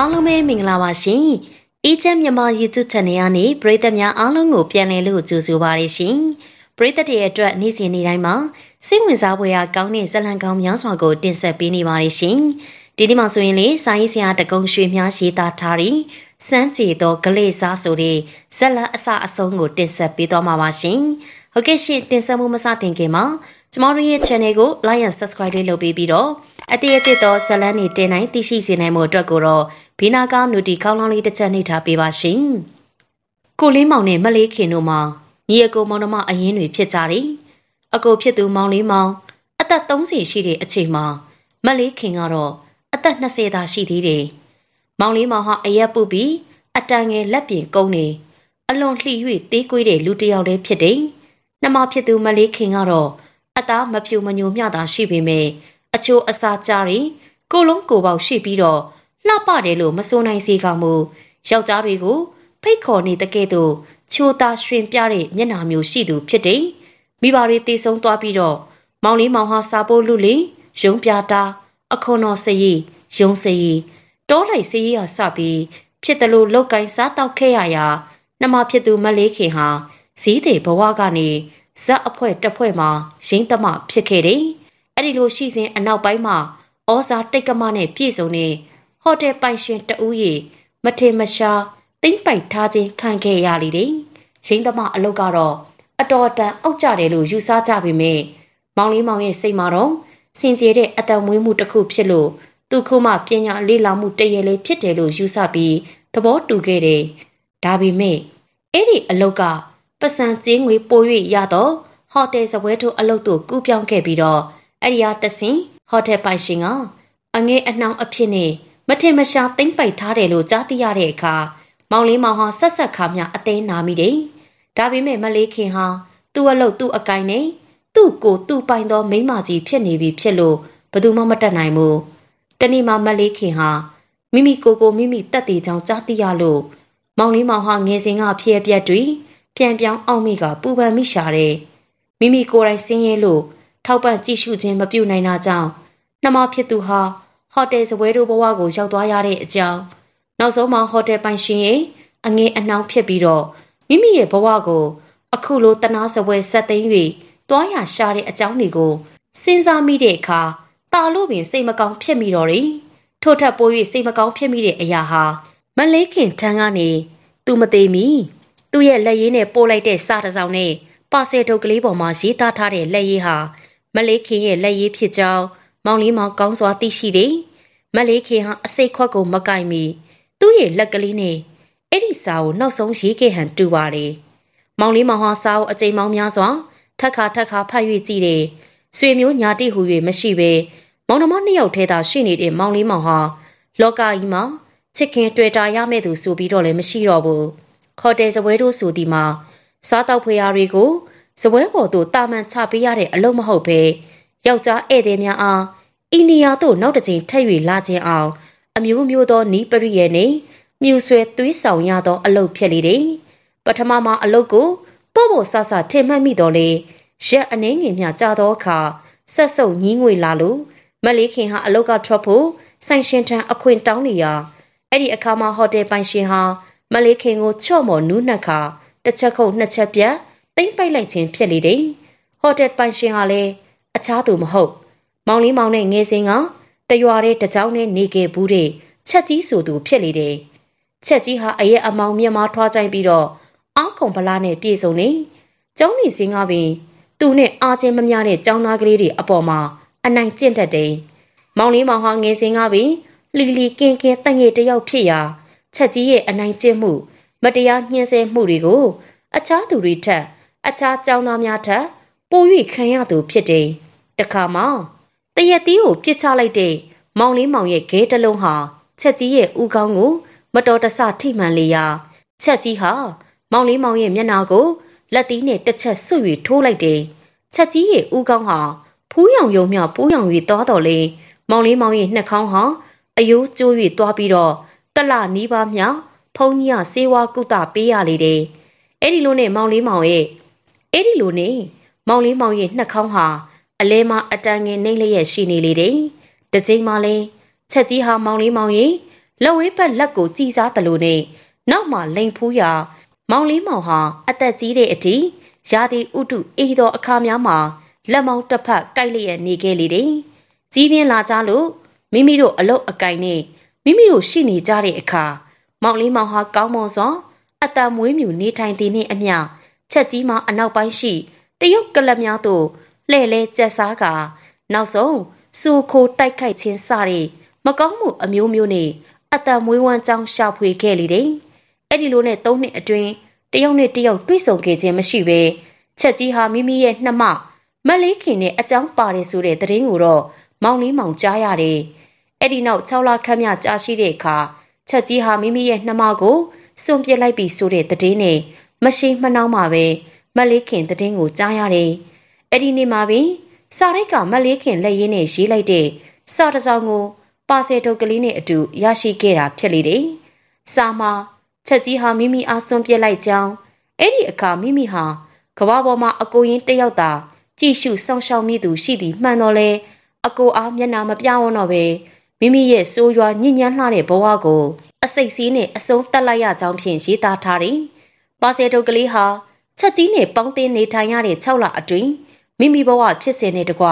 အားလုံးပဲမင်္ဂလာပါရှင်။ Agent မြန်မာ YouTube Channel ကနေပရိသတ်များအားလုံးကိုပြန်လည်လို့ကြိုဆိုပါရရှင်။ပရိသတ်တွေအတွက်နေ့စဉ်နေ့တိုင်းမှာစိတ်ဝင်စားဖွယ်ရာကောင်းတဲ့ဇာတ်လမ်းကောင်းများစွာကို တင်ဆက်ပေးနေပါရရှင်။ဒီနေ့မှဆိုရင်လေစာရေးဆရာတကုံရွှေများရေးသားထားတဲ့စမ်းကြေသောဂလေးစားဆိုတဲ့ဇာတ်လမ်းအစအဆုံးကိုတင်ဆက်ပေးသွားမှာပါရှင်။ဟုတ်ကဲ့ရှင်တင်ဆက်မှုမစတင်ခင်မှာကျမတို့ရဲ့ channel ကို like and subscribe တွေလုပ်ပေးပြီးတော့အတည်အသစ်သောဇာတ်လမ်းတွေတင်နိုင်သိရှိစေနိုင်မှုအတွက်ကိုတော့ဘေးနာကနူတီခေါင်းလောင်းလေးတစ်ချက်နှိပ်ထားပေးပါရှင်။ကိုလေးမောင်နဲ့မလေးခင်တို့မှာညီအကိုမောင်နှမအရင်တွေ ဖြစ်ကြတယ်။အကိုဖြစ်သူမောင်လေးမောင် အသက်30ရှိတဲ့အချိန်မှာမလေးခင်ကတော့အသက်20သာရှိသေးတယ်။မောင်လေးမောင်ဟာ အရက်ပုတ်ပြီးအတန်ငယ်လက်ပြင်ကုန်းနေအလွန်လှိ၍သေးကွေးတဲ့လူတစ်ယောက်လည်းဖြစ်တယ်။နှမဖြစ်သူမလေးခင်ကတော့အသားမဖြူမညိုမျှသာရှိပေမဲ့အချိုးအစာကြားတွေကိုလုံးကိုပေါက်ရှိပြီးတော့လှပတယ်လို့မဆိုနိုင်စေကောင်းမူယောက်ျားတွေကိုဖိတ်ခေါ်နေတဲ့ကဲ့သို့ချိုတာရှင်ပြတဲ့မျက်နှာမျိုးရှိသူဖြစ်တယ်။မိဘတွေတည်ဆုံသွားပြီးတော့မောင်လေးမောင်ဟာစာပို့လူလီရုံပြတာအခွန်တော်စရီရုံစရီတောလိုက်စရီဟာစပြီးဖြစ်တယ်လို့လောက်ကင်စားတောက်ခဲ့ရရာနှမဖြစ်သူမလေးခင်ဟာဈေးတွေဘဝကနေဇက်အဖွဲတစ်ဖွဲ့မှာရင်းသမဖြစ်ခဲ့တယ်။အဲ့ဒီလိုရှိစဉ်အနောက်ပိုင်းမှာဩဇာတိတ်ကမနဲ့ပြည်စုံတဲ့ဟိုတယ်ပိုင်ရှင်တဦးရေ မထင်မရှားသိမ့်ပိုက်ထားခြင်းခံခဲ့ရလေတယ်။ရင်းသမအလုတ်ကတော့အတော်တန်အောက်ကြတယ်လို့ယူဆကြပေမဲ့မောင်လေးမောင်ရဲ့စိတ်မှာတော့စင်ကြဲတဲ့အတံမွေးမှုတစ်ခုဖြစ်လို့သူခုမှပညာလေ့လာမှုတရလေးဖြစ်တယ်လို့ယူဆပြီးသဘောတူခဲ့တယ်။ဒါပေမဲ့အဲ့ဒီအလုတ်ကပစံကြေးငွေပို၍ရတော့ဟိုတယ်စပွဲထိုးအလုပ်တို့ကူးပြောင်းခဲ့ပြီးတော့အဲ့ဒီဟာတဆင်ဟိုတယ်ပိုင်ရှင်ကအငဲအနှောင်းအဖြစ်နဲ့မထင်မရှားသိမ့်ပိုက်ထားတယ်လို့ကြားသိရတဲ့အခါမောင်လေးမောင်ဟာဆက်ဆက်ခါမြအသေးနာမိတယ်။ဒါပေမဲ့မလေးခင်ဟာသူ့အလုပ်သူ့အကိုင်းနဲ့သူ့ကိုသူ့ပိုင်သောမိမကြီးဖြစ်နေပြီဖြစ်လို့ဘယ်သူမှမတတ်နိုင်ဘူး။တနေ့မှမလေးခင်ဟာမိမိကိုကိုမိမိတက်တည်ချောင်းကြားသိရလို့မောင်လေးမောင်ဟာငယ်စဉ်ကဖြစ်ရပြက်တွေပြန်ပြောင်းအောင်မိကပူပန်မိရှာတယ်မိမိကိုယ်တိုင်ဆင်းရဲလို့ထောက်ပံ့ကြည့်ရှုခြင်းမပြုနိုင်တာကြောင့်နှမဖြစ်သူဟာဟိုတယ်စပွဲတို့ဘဝကိုရောက်သွားရတဲ့အကြောင်းနောက်ဆုံးမှဟိုတယ်ပိုင်ရှင်ရဲ့အငင်းအနှောင်းဖြစ်ပြီးတော့မိမိရဲ့ဘဝကို အခုလိုတနာစပွဲဆက်သိမ်း၍တွားရရှာတဲ့အကြောင်းတွေကိုစဉ်းစားမိတဲ့အခါတာလို့ပင် စိတ်မကောင်းဖြစ်မိတော့တယ်ထို့ထက်ပို၍စိတ်မကောင်းဖြစ်မိတဲ့အရာဟာမလေးခင်ထံကနေသူမသေးမီသူ့ရဲ့လက်ရည်နဲ့ပို့လိုက်တဲ့စာတစ်စောင်နဲ့ပါဆယ်ထုတ်ကလေးပေါ်မှာရေးသားထားတဲ့လက်ရည်ဟာမလေးခင်ရဲ့လက်ရည်ဖြစ်ကြောင်းမောင်လေးမောင်ကောင်းစွာသိရှိတယ်။မလေးခင်ဟာအစိတ်ခွက်ကိုမကင်မီသူ့ရဲ့လက်ကလေးနဲ့အဲ့ဒီစာကိုနောက်ဆုံးရေးခဲ့ဟန်တူပါတယ်။မောင်လေးမောင်ဟာစာကိုအကြိမ်မောင်းများစွာထက်ခါထက်ခါဖတ်၍ကြည့်တယ်။ဆွေမျိုးညာတိဟူ၍မရှိပဲမောင်နှမနှစ်ယောက်ထဲသာရှိနေတဲ့မောင်လေးမောင်ဟာလောကကြီးမှာချစ်ခင်တွေ့တာရမယ့်သူဆိုပြီးတော့လည်းမရှိတော့ဘူး။ခေါ်တယ်ဇပွဲတို့ဆိုဒီမှာစားတောက်ဖွေရာတွေကိုဇပွဲပေါ်သို့တာမန်ချပေးရတဲ့အလုပ်မဟုတ်ပဲယောက်ျားဧည့်သည်များအားအိန္ဒိယသို့နောက်တစ်ချိန်ထပ်၍လာခြင်းအောင်အမျိုးမျိုးသောနီးပရိယေနှင့်မြူဆွဲသွေးဆောင်ရသော အလုပ်ဖြစ်လေတယ်။ပထမမှာအလုပ်ကိုပို့ဖို့ဆဆထင်မှတ်မိတော်လေရက်အနှင်းငယ်မြကြာသောအခါဆက်စုပ်ညင်းငွေလာလို့မလေးခင်ဟာအလုပ်ကထွက်ဖို့ဆိုင်ရှင်ထံအခွင့်တောင်းနေရာအဲ့ဒီအခါမှာဟိုတယ်ပိုင်ရှင်ဟာမလေးခင်ကိုချော့မော်နူးနှက်ခါတစ်ချက်ခုံနှစ်ချက်ပြတ်တိမ့်ပိုက်လိုက်ခြင်းဖြစ်လေတယ်ဟိုတယ်ပိုင်ရှင်ဟာလည်းအခြားသူမဟုတ်မောင်လေးမောင်နဲ့ငယ်စဉ်ကတရွာတဲ့တကြောင်နဲ့နေခဲ့ဘူးတဲ့ချက်ကြီးဆိုသူဖြစ်လေတယ်ချက်ကြီးဟာအရက်အမောင်မြမထွားကြိုင်ပြီးတော့အာကုံဗလာနဲ့ပြေစုံနေကျုံးနေစင်းကပင်သူနဲ့အာချင်းမများတဲ့ចောင်းသားကလေးတွေအပေါ်မှာ အနိုင်ကျင့်တတ်တယ်မောင်လေးမောင်ဟာငယ်စဉ်ကပင်လီလီကင်ကင်တငယ်တယောက်ဖြစ်ရာချက်ကြီးရဲ့အနိုင်ကျင့်မှု မတရားညှင်းဆဲမှုတွေကို အခြားသူတွေထက်အခြားကျောင်းသားများထက်ပို၍ခံရသူဖြစ်တယ်။တခါမှတရက်တီးကိုပြစ်ချလိုက်တဲ့မောင်လေးမောင်ရဲ့ဂဲတလုံးဟာချက်ကြီးရဲ့ဥကောင်းကိုမတော်တဆထိမှန်လေရာချက်ကြီးဟာ မောင်လေးမောင်ရဲ့မျက်နှာကိုလက်သီးနဲ့တစ်ချက်ဆွ၍ထိုးလိုက်တယ်။ချက်ကြီးရဲ့ဥကောင်းဟာဖူးရောင်ရုံမြပူးရောင်၍သွားတော်လေမောင်လေးမောင်ရဲ့နှာခေါင်းဟာအယိုးကျိုး၍သွားပြီးတော့တလနီးပါးမြဖုန်ကြီးကစေဝါကုသပေးရလေတယ်။အဲ့ဒီလိုနဲ့မောင်လေးမောင်ရဲ့အဲ့ဒီလိုနဲ့မောင်လေးမောင်ရဲ့နှက်ခေါင်းဟာ အလဲမအတန်ငယ်နှိမ့်လျက်ရှိနေလေတယ်။တချိန်မှလဲချက်ကြီးဟာမောင်လေးမောင်ရဲ့လက်ဝဲဘက်လက်ကိုကြည်စားတယ်လို့နဲ့နောက်မှလိန်ဖူးရာမောင်လေးမောင်ဟာအသက်ကြီးတဲ့အထိရာသီဥတုအေးသောအခါများမှာလက်မောင်းတစ်ဖက်ကိုက်လျက်နေခဲ့လေတယ်။ကြီးပြင်းလာကြလို့မိမိတို့အလုတ်အကင်နဲ့မိမိတို့ရှိနေကြတဲ့အခါမောင်လေးမောင်ဟာကောင်းမွန်စွာအတံမွေးမြူနေထိုင်သည်နှင့်အမျှချက်ကြီးမှအနောက်ပိုင်းရှိတရုတ်ကလပ်များသို့လှည့်လဲကျက်စားကာနောက်ဆုံးစူခိုတိုက်ခိုက်ခြင်းစတဲ့မကောင်းမှုအမျိုးမျိုးနဲ့အတံမွေးဝမ်းကြောင်းရှာဖွေခဲ့လေတယ်။အဲ့ဒီလိုနဲ့သုံးနှစ်အတွင်းတရုတ်နဲ့တရုတ်တွေ့ဆုံခဲ့ခြင်းမရှိဘဲချက်ကြီးဟာမိမိရဲ့နှမမလေးခင်နဲ့အကြောင်းပါတယ်ဆိုတဲ့သတင်းကိုတော့မောင်လေးမောင်ကြားရတယ်။အဲ့ဒီနောက်6လခန့်မြကြာရှိတဲ့အခါချက်ကြီးဟာမိမိရဲ့နှမကိုစွန့်ပစ်လိုက်ပြီဆိုတဲ့သတင်းနဲ့မရှိမနှောင်းမှာပဲမလေးခင်သတင်းကို ကြားရတယ်။အဲ့ဒီနေ့မှာပဲစာရိတ်ကမလေးခင်လက်ရင်းနဲ့ရေးလိုက်တဲ့စာတစ်စောင်ကိုပါဆယ်ထုတ်ကလေးနဲ့အတူရရှိခဲ့တာဖြစ်လေတယ်။စာမှာချက်ကြီးဟာမိမိအားစွန့်ပစ်လိုက်ကြောင်းအဲ့ဒီအခါမိမိဟာကဘာပေါ်မှာအကိုရင်းတယောက်သာ ကြည့်ရှုဆောင်ရှောက်မိသူရှိသည်မှန်တော့လေအကိုအားမျက်နာမပြဝန်းတော့ပဲမိမိရဲ့ဆိုးရွားညဉ့်ညမ်းလှတဲ့ဘဝကို အစိတ်စီးနဲ့အဆုံးတက်လိုက်ရကြောင်းဖြင့်ရေးသားထားတယ်။ပါဆယ်ထုတ်ကလေးဟာချက်ကြီးနဲ့ပေါင်းသင်းနေထိုင်ရတဲ့6လအတွင်းမိမိဘဝဖြစ်စဉ်နဲ့တကွ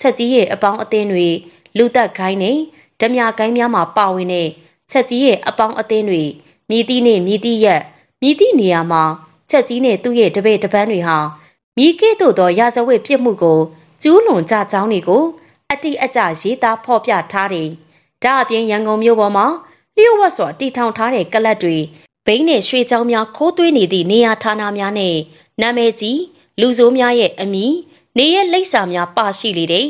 ချက်ကြီးရဲ့အပေါင်းအသင်းတွေလူသက်ခိုင်းနဲ့ဓမြကိုင်းများမှာ ပါဝင်တဲ့ချက်ကြီးရဲ့အပေါင်းအသင်းတွေမြည်သည့်နဲ့မြည်သည့်ရက်မြည်သည့်နေရာမှာချက်ကြီးနဲ့သူ့ရဲ့တပည့်တပန်းတွေဟာမိကဲ့သို့သောရာဇဝတ်ပြစ်မှုကိုကျူးလွန်ကြကြောင်းတွေကိုအတိအကျရေးသားဖော်ပြထားတယ်။။ဒါအပြင်ရန်ကုန်မြို့ပေါ်မှာလျှို့ဝှက်စွာတီထောင်ထားတဲ့ကလပ်တွေဘိန်းနဲ့ရွှေချောင်းများခိုးသွင်းနေသည့်နေရာဌာနများနဲ့နာမည်ကြီးလူဆိုးများရဲ့အမည်နေရဲ့လိပ်စာများပါရှိလေတဲ့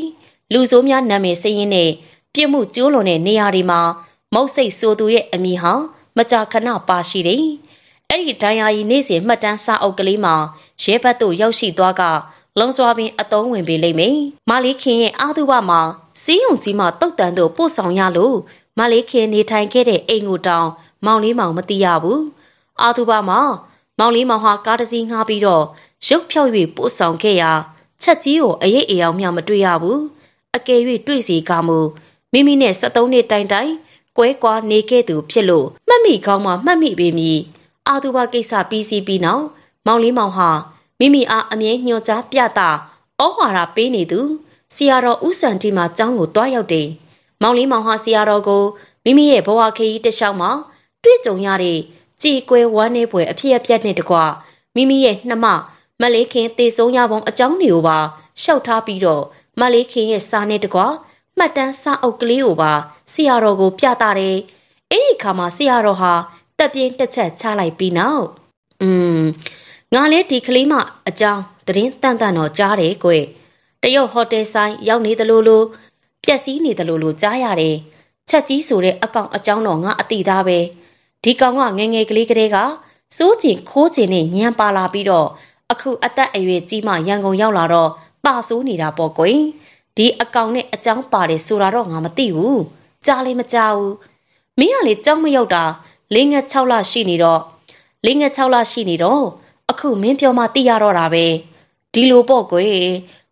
လူဆိုးများနာမည်စရင်းနဲ့ပြစ်မှုကျိုးလွန်တဲ့နေရာတွေမှာမုတ်စိတ်ဆိုသူရဲ့အမည်ဟာမကြာခဏပါရှိတယ်။အဲ့ဒီဒိုင်ယာရီနေ့စဉ်မှတ်တမ်းစာအုပ်ကလေးမှာရဲဘက်သို့ရောက်ရှိသွားကလုံစွာပင်အတုံးဝင်ပေလိမ့်မယ်။မာလီခင်ရဲ့အာသုဘမှာစီးရုံကြီးမှတုတ်တန်တို့ပို့ဆောင်ရလို့မလေးခင်နေထိုင်ခဲ့တဲ့အိမ်ကိုတောင် မောင်လေးမောင်မသိရဘူးအာသူဘမှာမောင်လေးမောင်ဟာကားတစ်စီးငှားပြီးတော့ရုပ်ဖြောက်၍ပို့ဆောင်ခဲ့ရာချက်ကြီးကိုအရေးအယောင်မျှမတွေ့ရဘူးအကယ်၍တွေ့စီကမူမိမိနဲ့73နှစ်တိုင်တိုင်ကွဲကွာနေခဲ့သူဖြစ်လို့မှတ်မိကောင်းမှမှတ်မိပေမည်အာသူဘကိစ္စပြီးစီးပြီးနောက် မောင်လေးမောင်ဟာမိမိအားအမြဲညွှန်ကြားပြတာဩဝါဒပေးနေသူဆရာတော်ဦးစံတီမှာကျောင်းကိုတွားရောက်တယ်။မောင်လေးမောင်ဟာဆရာတော်ကိုမိမိရဲ့ဘဝခရီးတစ်လျှောက်မှာ တွေ့ကြုံရတဲ့ကြေကွဲဝမ်းနည်းဖွယ်အဖြစ်အပျက်နဲ့တကွမိမိရဲ့နှမမလေးခင်တည်ဆုံးရပုံအကြောင်းတွေကိုပါရှောက်ထားပြီးတော့မလေးခင်ရဲ့စာနဲ့တကွမှတ်တမ်းစာအုပ်ကလေးကိုပါဆရာတော်ကိုပြတာတယ်။အဲ့ဒီခါမှာဆရာတော်ဟာတက်ပြင်းတစ်ချက်ချလိုက်ပြီးနောက်อืมငါလဲဒီကလေးမအကြောင်းသတင်းတန်တန်တော့ကြားတယ်ကွ။ရုတ်ဟိုတယ်ဆိုင်ရောက်နေသလိုလိုပျက်စီးနေသလိုလိုကြားရတယ်။ချက်ကြီးဆိုတဲ့အကောင်အကြောင်းတော့ငါအတိသားပဲ။ဒီကောင်ကငငယ်ကလေးကလေးကစိုးကျင်ခိုးကျင်နဲ့ညံပါလာပြီးတော့အခုအသက်အရွယ်ကြီးမှရန်ကုန်ရောက်လာတော့ပါဆိုးနေတာပေါ့ကွင်။ဒီအကောင်နဲ့အကြောင်းပါတယ်ဆိုတာတော့ငါမသိဘူး။ကြားလေမကြားဘူး။မင်းကလေကြောက်မရောက်တာလေးငက်6လရှိနေတော့လေးငက်6လရှိနေတော့အခုမင်းပြောမှသိရတော့တာပဲ။ဒီလိုပေါ့ကွယ်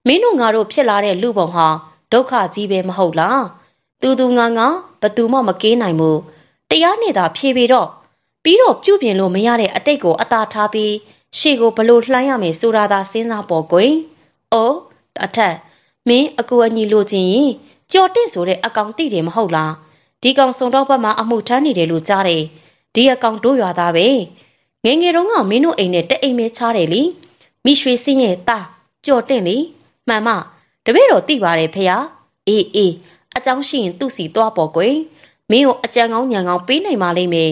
မင်းတို့ငါတို့ဖြစ်လာတဲ့လူပုံဟာဒုက္ခကြီးပဲမဟုတ်လားသူသူငါငါဘသူမှမကင်းနိုင်ဘူးတရားနဲ့သာဖြေပေတော့ပြီးတော့ပြုပြင်လို့မရတဲ့အတိတ်ကိုအသာထားပြီးရှေ့ကိုဘလို့လှမ်းရမယ်ဆိုတာသာစဉ်းစားပေါ်ကွယ်အိုးအထက်မင်းအကူအညီလိုချင်ရင်ကြော်တင့်ဆိုတဲ့အကောင်တိတယ်မဟုတ်လားဒီကောင်စုံတော့ဘက်မှာအမှုထမ်းနေတယ်လို့ကြားတယ်ဒီအကောင်တို့ရွာသားပဲငငယ်တုန်းကမင်းတို့အိမ်နဲ့တအိမ်ပဲချားတယ်လीမိရွှေစင်းရဲ့သားကြော်တင့်လीမှန်မတပည့်တော်သိပါတယ်ဖေဟာအေးအေးအကြောင်းရှိရင်သူ့စီသွားပေါ်ကွယ်မင်းကိုအကြံကောင်းညံကောင်းပေးနိုင်ပါလိမ့်မယ်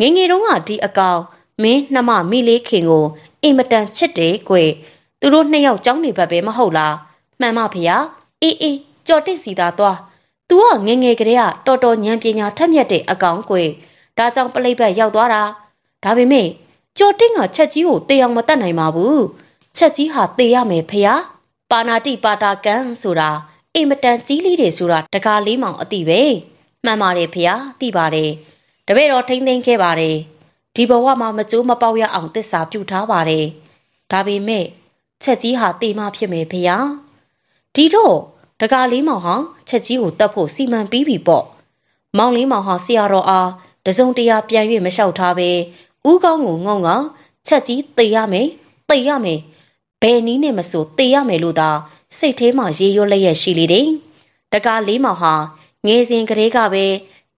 ငငယ်တုန်းကဒီအကောင်မင်းနှမမိလေးခင်ကိုအင်မတန်ချစ်တယ်ကွယ်သူတို့နှစ်ယောက်ကြောင်းနေဘက်ပဲမဟုတ်လားမှန်မဖေဟာအေးအေးကြော်တစ်စီသာသွား။ तू ကငငယ်ကလေးကတော်တော်ဉာဏ်ပညာထက်မြက်တဲ့အကောင်ကွယ်။ဒါကြောင့်ပလိတ်ဘက်ရောက်သွားတာ။ဒါပေမဲ့ကြော်တင့်ကချက်ကြီးကိုတေအောင်မတတ်နိုင်ပါဘူး။ချက်ကြီးဟာတေရမယ်ဖေဟာ။ပါနာတိပါတာကံဆိုတာအင်မတန်ကြီးလေးတယ်ဆိုတာတကားလေးမောင်အတိပဲမှန်ပါတယ်ဖေဟာသိပါတယ်တပည့်တော်ထိမ့်သိမ့်ခဲ့ပါတယ်ဒီဘဝမှာမကြိုးမပေါက်ရအောင်တစ္ဆာပြုထားပါတယ်ဒါပေမဲ့ချက်ကြီးဟာတေမဖြစ်မယ်ဖေဟာဒီတော့တကားလေးမောင်ဟာချက်ကြီးကိုတတ်ဖို့စီမံပြီးပြီပေါ့မောင်လေးမောင်ဟာဆရာတော်အားတစုံတရာပြန်၍မလျှောက်ထားပဲဥကောင်းကိုငုံကချက်ကြီးတေရမယ်တေရမယ်ဘယ်နည်းနဲ့မဆိုတေရမယ်လို့သာစိတ်ထဲမှာရေရွတ်လျက်ရှိလေတယ်။တကားလေးမောင်ဟာငယ်စဉ်ကလေးကပဲ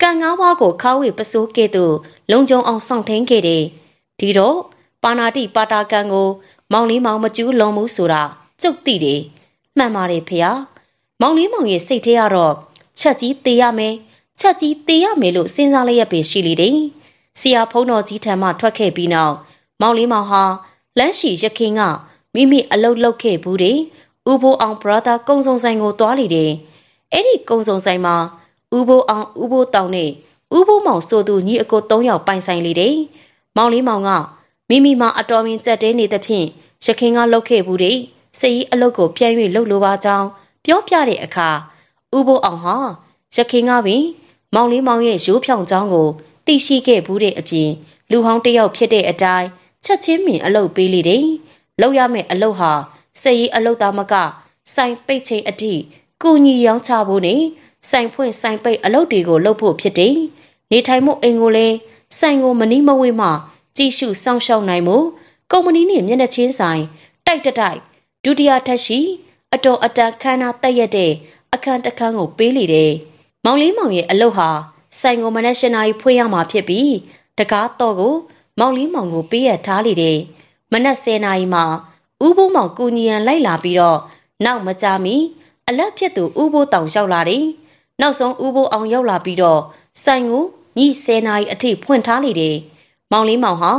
ကံကောင်းပါကိုခါဝေပစိုးကဲ့သို့လုံကြုံအောင်ဆောင်ထင်းခဲ့တယ်။ဒီတော့ပါနာတိပါတာကံကို မောင်လေးမောင်မကျူးလွန်မှုဆိုတာကျုပ်သိတယ်။မှန်ပါတယ်ဖေ။မောင်လေးမောင်ရဲ့စိတ်ထဲကတော့ချက်ကြီးတေရမယ်။ချက်ကြီးတေရမယ်လို့စဉ်းစားလျက်ပင်ရှိလေတယ်။ဆရာဖုံးတော်ကြီးထံမှထွက်ခဲ့ပြီးနောက်မောင်လေးမောင်ဟာလမ်းရှိရခင်ကမိမိအလုပ်လုပ်ခဲ့ဘူးတယ်။ဥဘိုးအောင် brother ကုံစုံဆိုင်ကိုသွားလေတယ်။အဲ့ဒီကုံစုံဆိုင်မှာဥဘိုးအောင်ဥဘိုးတောင်နဲ့ဥဘိုးမောင်ဆိုသူညီအကို၃ယောက်ပိုင်ဆိုင်လေတယ်။မောင်လေးမောင်ကမိမိမှာအတော်ဝင်ကြက်တဲနေသဖြင့်ရခင်ကလုပ်ခဲ့ဘူးတဲ့စိတ်ကြီးအလုပ်ကိုပြန်၍လုပ်လိုပါကြောင်း ပြောပြတဲ့အခါဥဘိုးအောင်ဟာရခင်ကပင်မောင်လေးမောင်ရဲ့ရိုးဖြောင်ကြောင်းကိုသိရှိခဲ့ဘူးတဲ့အပြင်လူဟောင်းတယောက်ဖြစ်တဲ့အတိုင်းချက်ချင်းမင်အလုပ်ပေးလေတယ်လောက်ရမယ့်အလုပ်ဟာစိတ်ရည်အလုပ်သားမကဆိုင်ပိတ်ချိန်အထိကုညီရောင်းချဖို့နဲ့ဆိုင်ဖွင့်ဆိုင်ပိတ်အလုပ်တွေကိုလုပ်ဖို့ဖြစ်တယ်။နေထိုင်မှုအိမ်ကိုလည်းဆိုင်ကိုမနီးမဝေးမှကြည့်ရှုစောင့်ရှောက်နိုင်မှုကုမ္ပဏီနဲ့မျက်နှာချင်းဆိုင် တိုက်တတိုက်ဒုတိယထပ်ရှိ အတော်အတန်ခမ်းနားတက်ရတဲ့အခန်းတစ်ခန်းကိုပေးလေတယ်။မောင်လေးမောင်ရဲ့အလုပ်ဟာဆိုင်ကိုမနက်၈နာရီဖွင့်ရမှာဖြစ်ပြီးတကားတော့ကို မောင်လေးမောင်ကိုပေးရထားလေတယ်။မနက်10:00နာရီမှာဥပိုးမောင်ကိုညီရန်လိုက်လာပြီးတော့နောက်မကြာမီအလက်ဖြစ်သူ ဥပိုးတောင်ရောက်လာတယ်။နောက်ဆုံးဥပိုးအောင်ရောက်လာပြီးတော့ဆိုင်ကိုည10နာရီအထိဖွင့်ထားလေတယ်။မောင်လေးမောင်ဟာ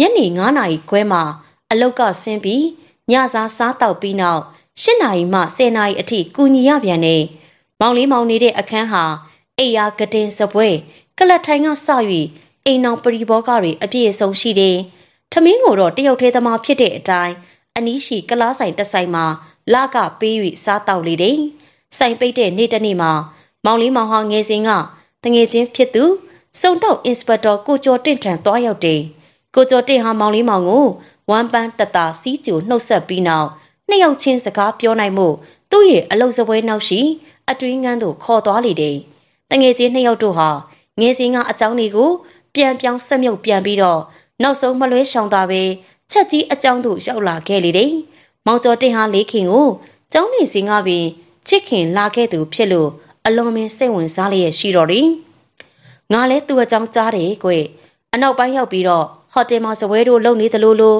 ညနေ9နာရီခွဲမှာအလောက်ကဆင်းပြီးညစာစားတောက်ပြီးနောက်10နာရီမှ10နာရီအထိကုညီရပြန်တယ်။မောင်လေးမောင်နေတဲ့အခန်းဟာအိယာကတင်စပွဲကလတ်ထိုင်ကစ၍အိမ်အောင်ပရိဘောဂတွေအပြည့်အစုံရှိတယ်။။ထမင်းကိုတော့တရုတ်သေးသမားဖြစ်တဲ့အတိုင်းအနီးရှိကလားဆိုင်တက်ဆိုင်မှာလကပေး၍စားတောက်လေတယ်။ဆိုင်ပိတ်တဲ့နေ့တနေ့မှာမောင်လေးမောင်ဟောင်းငယ်စဉ်ကတငယ်ချင်းဖြစ်သူစုံတော့ inspector ကိုကျော်တင့်ထံသွားရောက်တယ်။ကိုကျော်တင့်ဟာမောင်လေးမောင်ကိုဝမ်ပန်းတတာစီးကျူနှုတ်ဆက်ပြီးနောက်နှစ်ယောက်ချင်းစကားပြောနိုင်မှု သူ့ရဲ့အလုံစပွဲနောက်ရှိ အတွင်းငန်းသို့ခေါ်သွားလေတယ်။တငယ်ချင်းနှစ်ယောက်တို့ဟာငယ်စဉ်ကအကြောင်းတွေကိုပြန်ပြောင်းဆက်မြုပ်ပြန်ပြီးတော့နောက်ဆုံးမလွဲရှောင်သာပဲချက်ကြီးအကြောင်းတို့ရောက်လာခဲ့လေတယ်။မောင်ကျော်တင်ဟာလေးခင်ကိုကျောင်းနေစင်းကပင်ချစ်ခင်လာခဲ့သူဖြစ်လို့အလွန်ပင်စိတ်ဝင်စားလျက်ရှိတော်တယ်။ငါလည်းသူ့အကြောင်းကြားတယ်ကွ။အနောက်ပိုင်းရောက်ပြီးတော့ဟိုတယ်မှာစပွဲတို့လုပ်နေသလိုလို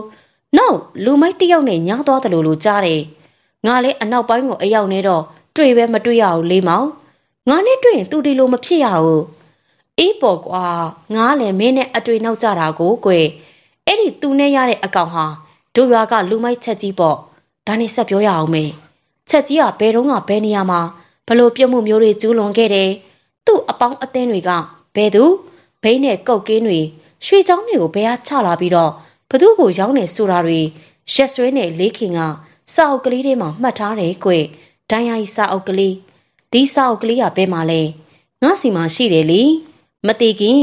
နောက်လူမိုက်တယောက်နဲ့ညားသွားသလိုလိုကြားတယ်။ငါလည်းအနောက်ပိုင်းကိုအရောက်နေတော့တွေ့ပဲမတွေ့ရဘူးလေးမောင်။ငါနဲ့တွေ့ရင် သူဒီလိုမဖြစ်ရဘူး။အေးပေါ်ကွာငါလည်းမင်းနဲ့အတွေ့နောက်ကြတာကိုကွယ်အဲ့ဒီသူနဲ့ရတဲ့အကောင်ဟာတို့ရွာကလူမိုက်ချက်ကြီးပေါ့ဒါနဲ့ဆက်ပြောရအောင်မေချက်ကြီးကဘယ်တော့ကဘယ်နေရာမှာဘလို့ပြုတ်မှုမျိုးတွေကျူးလွန်ခဲ့တယ်သူ့အပေါင်းအသင်းတွေကဘယ်သူဘိန်းနဲ့ကုတ်ကင်းတွေရွှေချောင်းတွေကိုဘယ်ဟာချလာပြီးတော့ဘသူ့ကိုရောင်းနေဆိုတာတွေရက်ဆွဲနဲ့လေးခင်ကစာအုပ်ကလေးတွေမှာမှတ်ထားတယ်ကွဒိုင်းယာကြီးစာအုပ်ကလေးဒီစာအုပ်ကလေးကဘယ်မှာလဲငါစီမှာရှိတယ်လीမတည်ခင်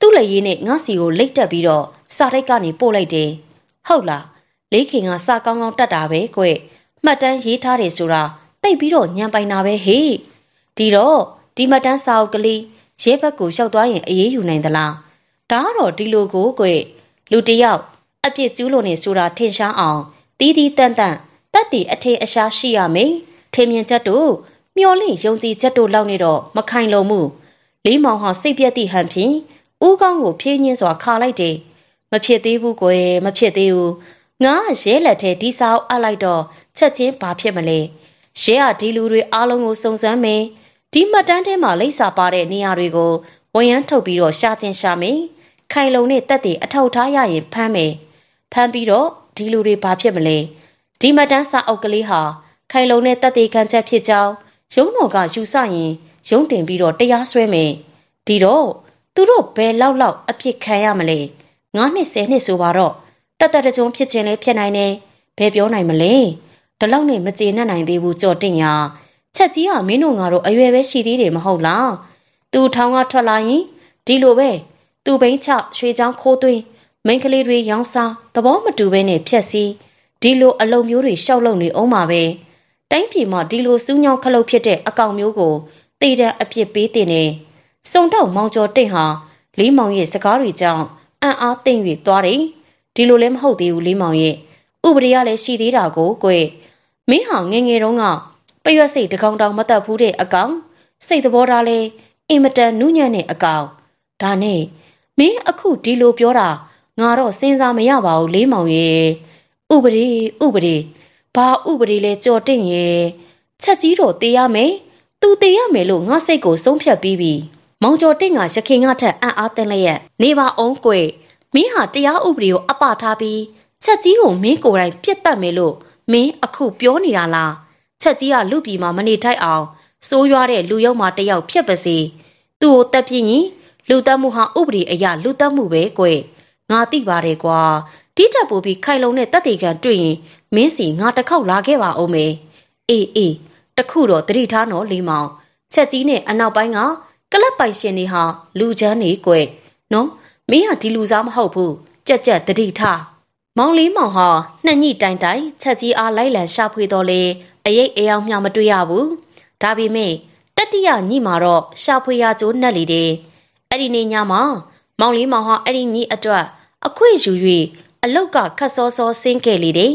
သူ့လက်ရည်နဲ့ငါ့စီကိုလိတ်တက်ပြီးတော့စာတိုက်ကနေပို့လိုက်တယ်ဟုတ်လားလေးခင်ကစာကောင်းကောင်းတတ်တာပဲကွမှတ်တမ်းရေးထားတယ်ဆိုတာတိတ်ပြီးတော့ညံပိုင်တာပဲဟေ့ဒီတော့ဒီမှတ်တမ်းစာအုပ်ကလေးရဲဘက်ကိုလျှောက်သွားရင်အေးအေးယူနိုင်သလားဒါကတော့ဒီလိုကိုကွလူတယောက်အပြစ်ကျူးလွန်နေဆိုတာထင်ရှားအောင်တီးတီးတန့်တန့်တက်တီအထင်အရှားရှိရမယ်ထင်မြင်ချက်တို့မျော်လင့်ယုံကြည်ချက်တို့လောက်နေတော့မခိုင်လုံဘူးလေးမောင်ဟောင်စိတ်ပြက်သည့်ဟန်ဖြင့်ဦးကောင်းကိုဖြင်းညင်းစွာခါလိုက်တယ်မဖြစ်သေးဘူးကွယ်မဖြစ်သေးဘူးငါရဲလက်ထဲဒီစာအုပ်အပ်လိုက်တော့ချက်ချင်းဘာဖြစ်မလဲရဲကဒီလူတွေအားလုံးကိုစုံစမ်းမယ်ဒီမှတ်တမ်းထဲမှာလိပ်စာပါတဲ့နေရာတွေကိုဝန်ရမ်းထုတ်ပြီးတော့ရှာချင်းရှာမယ်ခိုင်လုံနဲ့တက်တဲ့အထောက်ထားရရင်ဖမ်းမယ်ဖမ်းပြီးတော့ဒီလူတွေဘာဖြစ်မလဲဒီမှတ်တမ်းစာအုပ်ကလေးဟာခိုင်လုံနဲ့တက်တဲ့ခံချက်ဖြစ်ကြောင်းရုံးတော်ကယူဆရင်ရုံးတင်ပြီးတော့တရားစွဲမယ်ဒီတော့သူတို့ဘယ်လောက်လောက်အပြစ်ခံရမလဲ9နှစ်10နှစ်ဆိုပါတော့တတ်တတကြုံဖြစ်ခြင်းလည်းဖြစ်နိုင်တယ်ဘယ်ပြောနိုင်မလဲဒီလောက်နဲ့မကျေနပ်နိုင်သေးဘူးကြော်တင်ရချက်ကြီးကမင်းတို့ငါတို့အရွယ်ပဲရှိသေးတယ်မဟုတ်လားသူထောင်ကထွက်လာရင်ဒီလိုပဲသူဘိန်းချရွှေချောင်းခိုးသွင်းမိန်းကလေးတွေရောင်းစားသဘောမတူဘဲနဲ့ဖြက်စီးဒီလိုအလုံမျိုးတွေရှောက်လုံနေအောင်ပါပဲတိုင်းပြည်မှာဒီလိုစူးညောင်းခလုတ်ဖြစ်တဲ့အကောင်မျိုးကိုတေတံအပြစ်ပေးတင်နေစုံတော့မောင်ကျော်တင့်ဟာလေးမောင်ရဲ့စကားတွေကြောင့်အံ့အားတင့်၍သွားတယ်ဒီလိုလည်းမဟုတ်သေးဘူးလေးမောင်ရဲ့ဥပဒေကလည်းရှိသေးတာကိုကိုယ်မင်းဟာငငယ်တုန်းကပရွက်စိတ်တကောင်တောင်မတတ်ဘူးတဲ့အကောင်စိတ်သဘောထားလဲအင်မတန်နုညံ့တဲ့အကောင်ဒါနဲ့မင်းအခုဒီလိုပြောတာငါတော့စဉ်းစားမရပါဘူးလေးမောင်ရဲ့ဥပဒေဥပဒေဘာဥပဒေလဲကြော်တင့်ရဲ့ချက်ကြီးတော့တေးရမယ်။သူတည်ရမယ်လို့ငါစိတ်ကိုဆုံးဖြတ်ပြီးပြီ။မောင်ကျော်တင့်ကရခင်ကထက်အံ့အားသင့်လျက်နေပါအောင်ကွယ်။မင်းဟာတရားဥပဒေကိုအပထားပြီးချက်ကြီးကိုမင်းကိုယ်တိုင်ပြစ်တတ်မယ်လို့မင်းအခုပြောနေတာလား။ချက်ကြီးကလူပြည်မှာမနေထိုက်အောင်စိုးရွားတဲ့လူရောက်မှတယောက်ဖြစ်ပါစေ။သူ့ကိုတက်ပြင်းရင်လူတက်မှုဟာဥပဒေအရလူတက်မှုပဲကွယ်။ငါသိပါတယ်ကွာ။တိတက်ပို့ပြီးခိုင်လုံတဲ့တက်တေခံတွေ့ရင်မင်းစီငါတစ်ခေါက်လာခဲ့ပါဦးမယ်။အေးအေးတခုတော့တတိထားနော်လေးမောင်ချက်ကြီးနဲ့အနောက်ပိုင်းကကလပ်ပိုင်ရှင်တွေဟာလူချမ်းနေကွယ်နော်မင်းကဒီလူစားမဟုတ်ဘူးကြက်ကြက်တတိထားမောင်လေးမောင်ဟာနှစ်ညိတိုင်တိုင်ချက်ကြီးအားလိုက်လံရှာဖွေတော့လေအရေးအယောင်မျှမတွေ့ရဘူးဒါပေမဲ့တတိယညိမှာတော့ရှာဖွေရကြိုးနဲ့လေတယ်အဲ့ဒီနေ့ညမှာမောင်လေးမောင်ဟာအဲ့ဒီညိအတွက်အခွင့်ယူ၍အလောက်ကခတ်စောစောဆင်းခဲ့လေတယ်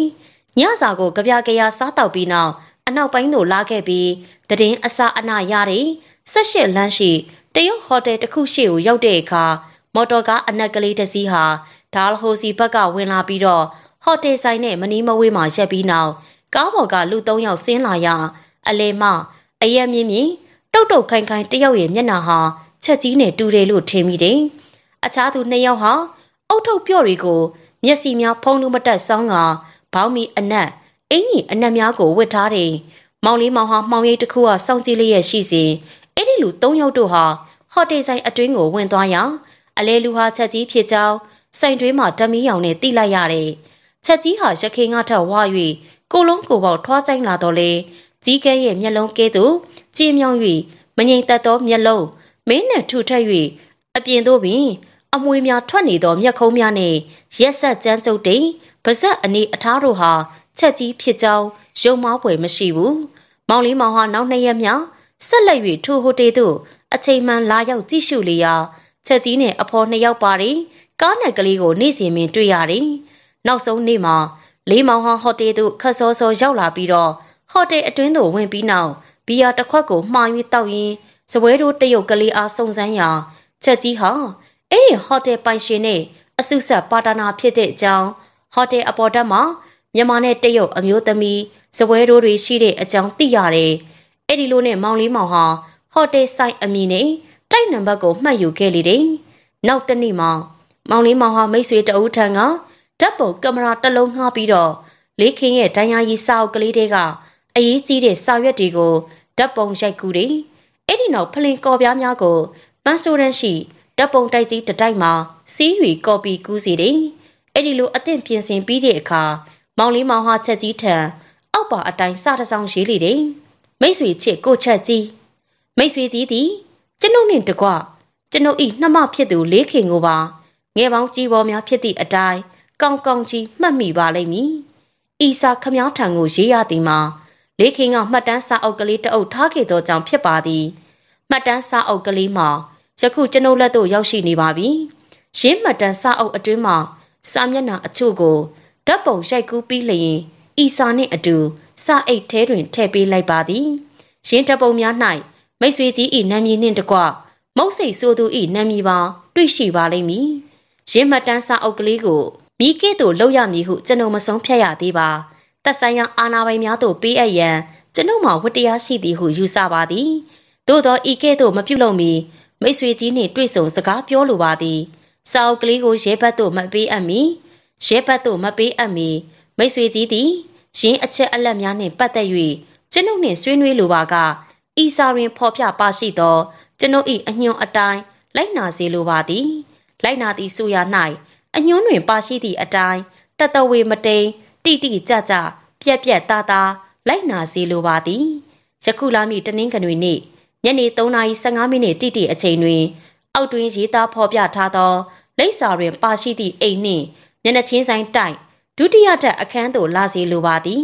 ညစာကိုကြပြကြရစားတောက်ပြီးနောက်အနောက်ပိုင်းသို့လာခဲ့ပြီးတည်င်းအစာအနာရတဲ့ဆက်ရှိလမ်းရှိတရုတ်ဟိုတယ်တစ်ခုရှိကိုရောက်တဲ့အခါမော်တော်ကားအနက်ကလေးတစ်စီးဟာဒါလ်ဟိုစီဘက်ကဝင်လာပြီးတော့ဟိုတယ်ဆိုင်နဲ့မနီးမဝေးမှာရပ်ပြီးနောက်ကားပေါ်ကလူ၃ယောက်ဆင်းလာရာ အလေမအယက်မြင့်မြင့်တုတ်တုတ်ခိုင်ခိုင်တယောက်ရဲ့မျက်နှာဟာချက်ကြီးနဲ့တူတယ်လို့ထင်မိတယ်။အခြားသူ၂ယောက်ဟာ အုတ်ထုတ်ပြော့တွေကိုမျက်စိများဖုံးလို့မတက်ဆောင်းကဘောင်းမီအနက်အင်ကြီးအနက်များကိုဝတ်ထားတယ်။မောင်လေးမောင်ဟာမှောင်ရိပ်တစ်ခုကစောင့်ကြည့်လျက်ရှိစဉ်အဲ့ဒီလူ၃ယောက်တို့ဟာဟိုတယ်ဆိုင်အတွင်းကိုဝင်သွားရာ အလဲလူဟာချက်ကြီးဖြစ်ကြောင်းဆိုင်တွင်းမှာတမီးရောင်နဲ့တိလိုက်ရတယ်။ချက်ကြီးဟာရခင်ကထဝါ၍ကိုလုံးကိုပေါက်ထွားဆိုင်လာတော့လေကြီးကဲရဲ့မျက်လုံးကဲသို့ကြည်မြောင်၍မငြိမ်သက်သောမျက်လုံးမင်းနဲ့ထူထပ်၍အပြင်သို့ပင်အမွေများထွက်နေသောမျက်ခုံးများနဲ့ရက်ဆက်ကြမ်းကြုတ်တဲ့ပါဇက်အနေအထားတို့ဟာချက်ကြီးဖြစ်ကြောင်းယုံမောပွဲမရှိဘူး။မောင်လေးမောင်ဟာနောက်နှစ်ရက်မြောက်ဆက်လက်၍ထိုဟိုတေသို့အချိန်မှန်လာရောက်ကြည့်ရှုလေရာချက်ကြီးနှင့်အဖော်နှစ်ယောက်ပါရီကားနဲ့ကလေးကိုနေ့စဉ်ပင်တွေ့ရတယ်။နောက်ဆုံးနေ့မှာလေးမောင်ဟာဟိုတယ်သို့ခက်စောစောရောက်လာပြီးတော့ဟိုတယ်အတွင်းသို့ဝင်ပြီးနောက်ဘီယာတစ်ခွက်ကိုမှား၍တောက်ရင်းစပွဲတို့တရုတ်ကလေးအားစုံစမ်းရာချက်ကြီးဟာအဲ့ဒီဟိုတယ်ပိုင်ရှင်နဲ့အဆုဆက်ပါတနာဖြစ်တဲ့အကြောင်းဟိုတယ်အပေါ်တက်မှာမြန်မာနဲ့တရုတ်အမျိုးသမီးဇပွဲတိုးတွေရှိတဲ့အကြောင်းသိရတယ်။အဲ့ဒီလိုနဲ့မောင်လေးမောင်ဟာဟိုတယ်ဆိုင်အမည်နဲ့တိုက်နံပါတ်ကိုမှတ်ယူခဲ့လေတယ်။နောက်တနေ့မှမောင်လေးမောင်ဟာမိတ်ဆွေတအူးထံကဓာတ်ပုံကင်မရာတစ်လုံးငှားပြီးတော့လေးခင်ရဲ့ဒိုင်ယာရေးစာအုပ်ကလေးတွေကအရေးကြီးတဲ့စာရွက်တွေကိုဓာတ်ပုံရိုက်ကူတယ်။အဲ့ဒီနောက်ဖလင်ကော်ပြားများကိုပန်းဆိုရန်ရှိဓာတ်ပုံတိုက်ကြီးတတိုက်မှာစီးရီကော်ပီကူးစီတယ်။အဲ့ဒီလိုအသင့်ပြင်ဆင်ပြီးတဲ့အခါမောင်လေးမောင်ဟာချက်ကြီးထံအောက်ပါအတိုင်းစတဆောင်ရေးလေတယ်မိတ်ဆွေချစ်ကိုချက်ကြီးမိတ်ဆွေကြီးသည်ကျွန်ုပ်နှင့်တကွကျွန်ုပ်ဤနှမဖြစ်သူလေးခင်ကိုပါငယ်ပေါင်းကြီးပေါ်များဖြစ်သည့်အတိုင်းကောင်းကောင်းကြီးမှတ်မိပါလိမ့်မည်ဤစာခမားထံကိုရေးရသည်မှာလေးခင်ကမှတ်တမ်းစာအုပ်ကလေးတအုပ်ထားခဲ့သောကြောင့်ဖြစ်ပါသည်မှတ်တမ်းစာအုပ်ကလေးမှာယခုကျွန်ုပ်လက်သို့ရောက်ရှိနေပါပြီရင်းမှတ်တမ်းစာအုပ်အတွင်းမှာစာမျက်နှာအချို့ကိုဓာတ်ပုံရိုက်ကူးပြီးလျင်ဤစာနှင့်အတူ စာအိတ်ထဲတွင်ထည့်ပေးလိုက်ပါသည်ရင်းဓာတ်ပုံများ၌မိတ်ဆွေကြီး၏နာမည်နှင့်တကွမုတ်စိတ်ဆိုသူ၏နာမည်ပါတွေ့ရှိပါလိမ့်မည်ရင်းမှတ်တမ်းစာအုပ်ကလေးကိုမိကဲ့သို့လောက်ရမည်ဟုကျွန်ုပ်မဆုံးဖြတ်ရသေးပါသက်ဆိုင်ရာအာဏာပိုင်များသို့ပေးအပ်ရန်ကျွန်ုပ်မှာဝတ္တရားရှိသည်ဟုယူဆပါသည်သို့သောဤကဲ့သို့မပြုလုပ်မီမိတ်ဆွေကြီးနှင့်တွေ့ဆုံစကားပြောလိုပါသည်စာအုပ်ကလေးကိုရဲဘက်သို့မပေးအပ်မီရဲဘက်သို့မပေးအပ်မီမိတ်ဆွေကြီးသည်ရင်းအချက်အလက်များနှင့်ပတ်သက်၍ကျွန်ုပ်နှင့်ဆွေးနွေးလိုပါကဤစာရင်ဖော်ပြပါရှိသော ကျွန်ုပ်၏အညွန်အတိုင်းလိုက်နာစေလိုပါသည်လိုက်နာသည့်ဆိုရာ၌အညွန်တွင်ပါရှိသည့်အတိုင်းတတဝေမတိန်တိတိကြကြပြက်ပြက်သားသားလိုက်နာစေလိုပါသည်ယခုလာမည့်တနင်္ဂနွေနေ့ညနေ3:15မိနစ်တိတိအချိန်တွင် အောက်တွင်ရေးသားဖော်ပြထားသောလိပ်စာတွင်ပါရှိသည့်အိမ်နှင့်မျက်နှာချင်းဆိုင်တိုက်ဒုတိယထပ်အခန်းသို့လာစီလိုပါသည်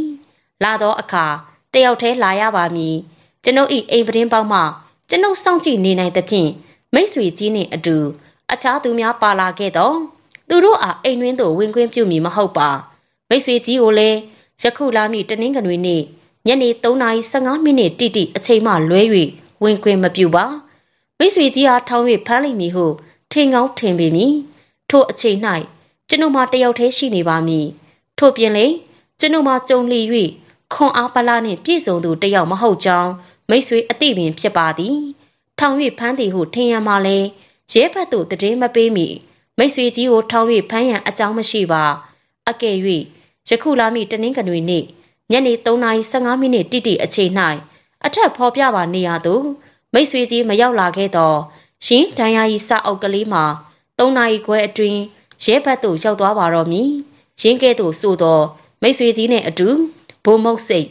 လာသောအခါတယောက်တည်းလာရပါမည်ကျွန်ုပ်၏အိမ်ပတင်းပေါက်မှကျွန်ုပ်စောင့်ကြည့်နေနိုင်သဖြင့်မိတ်ဆွေကြီးနှင့်အတူအခြားသူများပါလာခဲ့တော့သူတို့အားအိမ်တွင်းသို့ဝင်ခွင့်ပြုမည်မဟုတ်ပါမိတ်ဆွေကြီးကိုလည်းယခုလာမည့်တနင်္ဂနွေနေ့ညနေ3:15မိနစ်တိတိအချိန်မှလွဲ၍ဝင်ခွင့်မပြုပါမိတ်ဆွေကြီးအားထောင်း၍ဖမ်းလိုက်မည်ဟုထင်ကောင်းထင်ပေမည်ထို့အချိန်၌ကျွန်ုပ်မတယောက်တည်းရှိနေပါမည်ထို့ပြင်လေကျွန်ုပ်မကြုံလီ၍ခွန်အားပလာနှင့်ပြည့်စုံသူတယောက်မဟုတ်ကြောင်းမိတ်ဆွေအသိပင်ဖြစ်ပါသည်ထောင်၍ဖမ်းသည်ဟုထင်ရမှလဲရဲဘက်သို့တည်င်းမပေးမီမိတ်ဆွေကြီးကိုထောင်၍ဖမ်းရန်အကြောင်းမရှိပါအကယ်၍ယခုလာမည့်တနင်္ဂနွေနေ့ညနေ3:15မိနစ်တိတိအချိန်၌အထက်ဖော်ပြပါနေရသူမိတ်ဆွေကြီးမရောက်လာခဲ့တော့ရှင်ဒံယာယီစအုပ်ကလေးမှာ3နာရီခွဲအတွင်းရဲဘက်သို့ရောက်သွားပါတော့မည်ရင်းကဲ့သို့ဆိုသောမိတ်ဆွေကြီးနှင့်အတူဘုံမုတ်စိတ်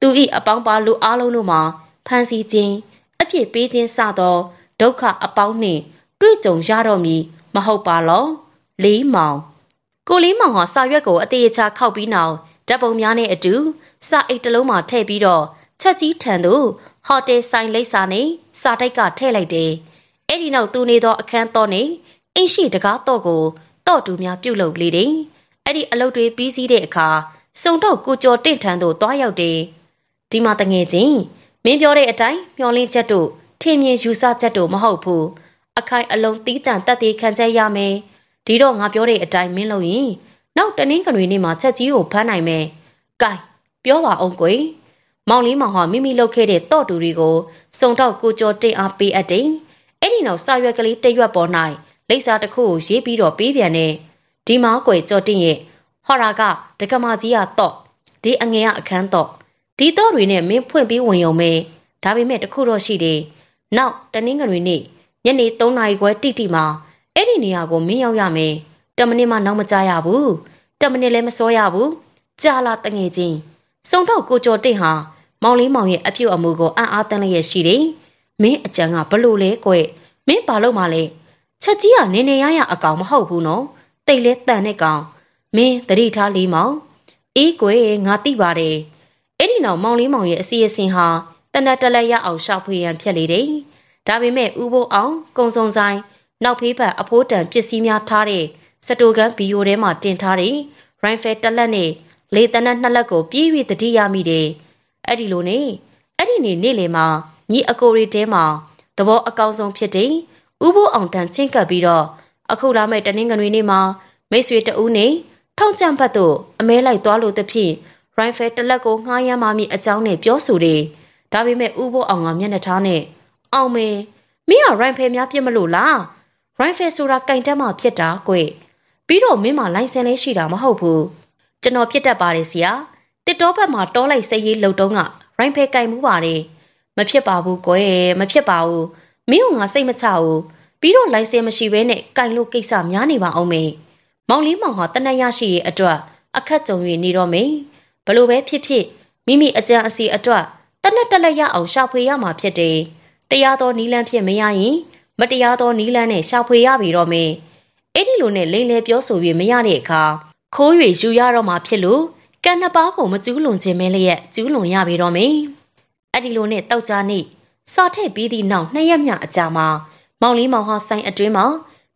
သူ၏အပေါင်းပါလူအားလုံးတို့မှာဖန်စီခြင်းအပြစ်ပေးခြင်းစသောဒုက္ခအပေါင်းနှင့်တွေ့ကြုံရတော့မည်မဟုတ်ပါလောလေးမောင်ကိုလေးမောင်ဟာစာရွက်ကိုအသေးအချာခောက်ပြီးနောက်ဓာတ်ပုံများနဲ့အတူစာအိတ်တစ်လုံးမှာထည့်ပြီးတော့ချက်ကြီးထံသို့ဟိုတယ်ဆိုင်လိပ်စာနဲ့စာတိုက်ကထည့်လိုက်တယ်။အဲ့ဒီနောက်သူနေသော အခန်းတော်နဲ့အိမ်ရှိတကားတော်ကိုတော့တူများပြုတ်လုပ်လေတယ်။အဲ့ဒီအလုပ်တွေပြီးစီးတဲ့အခါစုံတော့ကိုကျော်တင့်ထန်းတို့တွားရောက်တယ်။ဒီမှာတငယ်ချင်းမင်းပြောတဲ့အတိုင်းမျောလင်းချက်တို့ထင်မြင်ယူဆချက်တို့မဟုတ်ဘူး။အခိုင်အလုံးတီးတန့်တက်သေးခံချက်ရမယ်။ဒီတော့ငါပြောတဲ့အတိုင်းမင်းလုပ်ရင်နောက်တနင်္ဂနွေနေ့မှာချက်ကြီးကိုဖမ်းနိုင်မယ်။ကဲပြောပါအောင်ကွယ်။မောင်လေးမောင်ဟာမိမိလုပ်ခဲ့တဲ့တော့တူတွေကိုစုံတော့ကိုကျော်တင်အားပေးအပ်တယ်။အဲ့ဒီနောက်စာရွက်ကလေးတရွက်ပေါ်လိပ်စာတစ်ခုကိုရေးပြီးတော့ပေးပြန်တယ်ဒီမောက်ွယ်ကြော်တင်ရဲ့ဟော်ရာကဒကမာကြီးကတော့ဒီအငယ်ကအခန်းတော့ဒီတော့တွေနဲ့မင်းဖွင့်ပြီးဝင်ရုံပဲဒါပေမဲ့တခုတော့ရှိတယ်နောက်တနင်္ဂနွေနေ့ညနေ3နာရီခွဲတိတိမှာအဲ့ဒီနေရာကိုမင်းရောက်ရမယ်တမနစ်မှနောက်မကြရဘူးတမနစ်လည်းမစောရဘူးကြာလာတငယ်ချင်းစုံတော့ကိုကျော်တင့်ဟာမောင်လေးမောင်ရဲ့အပြုတ်အမူကိုအံ့အားတန်းလျက်ရှိတယ်မင်းအကြံကဘလို့လဲကွမင်းဘာလို့မှလဲချက်ကြီးကနင်းနေရရအကောင်မဟုတ်ဘူးနော်တိတ်လဲတန်တဲ့ကောင်မင်းတတိထားလေးမောင်အေးကွယ်ငါသိပါတယ်အဲ့ဒီနောက်မောင်လေးမောင်ရဲ့အစီအစဉ်ဟာတနတ်တလက်ရအောင်ရှောက်ဖွေရန်ဖြစ်လေတယ်ဒါပေမဲ့ဥပိုးအောင် ကုံစုံဆိုင်နောက်ဖေးဘက်အဖိုးတန်ပစ္စည်းများထားတဲ့စတိုကန်ဗီယိုထဲမှာတင်ထားတဲ့ရိုင်ဖယ်တလက်နဲ့လေတနတ်နှစ်လက်ကို ပြေးပြီးတတိရမိတယ်အဲ့ဒီလိုနေအဲ့ဒီနေ့နေ့လယ်မှာညီအကိုတွေတဲမှာသဘောအကောင်းဆုံးဖြစ်တဲ့ဦးဘိုးအောင်တန်းချင်းကပ်ပြီးတော့အခုလာမဲ့တနင်္ဂနွေနေ့မှာမိတ်ဆွေတဦးနေထောက်ကြံဘတ်တို့အမဲလိုက်သွားလို့တဖြစ်ရိုင်ဖယ်တလက်ကိုငှားရမ်းမမိအကြောင်းနဲ့ပြောဆိုတယ်။ဒါပေမဲ့ဦးဘိုးအောင်ကမျက်နှာထားနဲ့အောင်မင်းမင်းကရိုင်ဖယ်များပြစ်မလို့လား။ရိုင်ဖယ်ဆိုတာကင်တက်မှဖြစ်တာကွ။ပြီးတော့မင်းမလိုင်စင်လေးရှိတာမဟုတ်ဘူး။ကျွန်တော်ပြစ်တတ်ပါတယ်ဆရာ။တစ်တောဘက်မှာတောလိုက်စရေးလုံတုံးကရိုင်ဖယ်ကင်မှုပါတယ်။မဖြစ်ပါဘူးကွယ်မဖြစ်ပါဘူး။မင်းကငါစိတ်မချဘူးပြီးတော့လိုင်စင်မရှိဘဲနဲ့ကင်လို့ကိစ္စများနေပါအောင်မေမောင်လေးမောင်ဟာတနက်ရရှိရဲ့အတွက်အခက်ကြုံ၍နေတော့မေဘလို့ပဲဖြစ်ဖြစ်မိမိအကြံအစီအတွက်တနက်တက်လက်ရအောင်ရှာဖွေရမှာဖြစ်တယ်တရားတော်နီလန်းဖြစ်မရရင်မတရားသောနီးလန်းနဲ့ရှာဖွေရပြီတော့မင်းအဲ့ဒီလိုနဲ့လိမ့်လဲပြောဆိုပြီးမရတဲ့အခါခိုး၍ယူရတော့မှဖြစ်လို့ကံနှစ်ပါးကိုမကျူးလွန်ခြင်းမဲလျက်ကျူးလွန်ရပြီတော့မင်းအဲ့ဒီလိုနဲ့တောက်ကြနေစာထည့်ပြီးသည့်နောက်နှစ်ရက်မြအကြာမှာမောင်လေးမောင်ဟာဆိုင်အတွင်းမှာ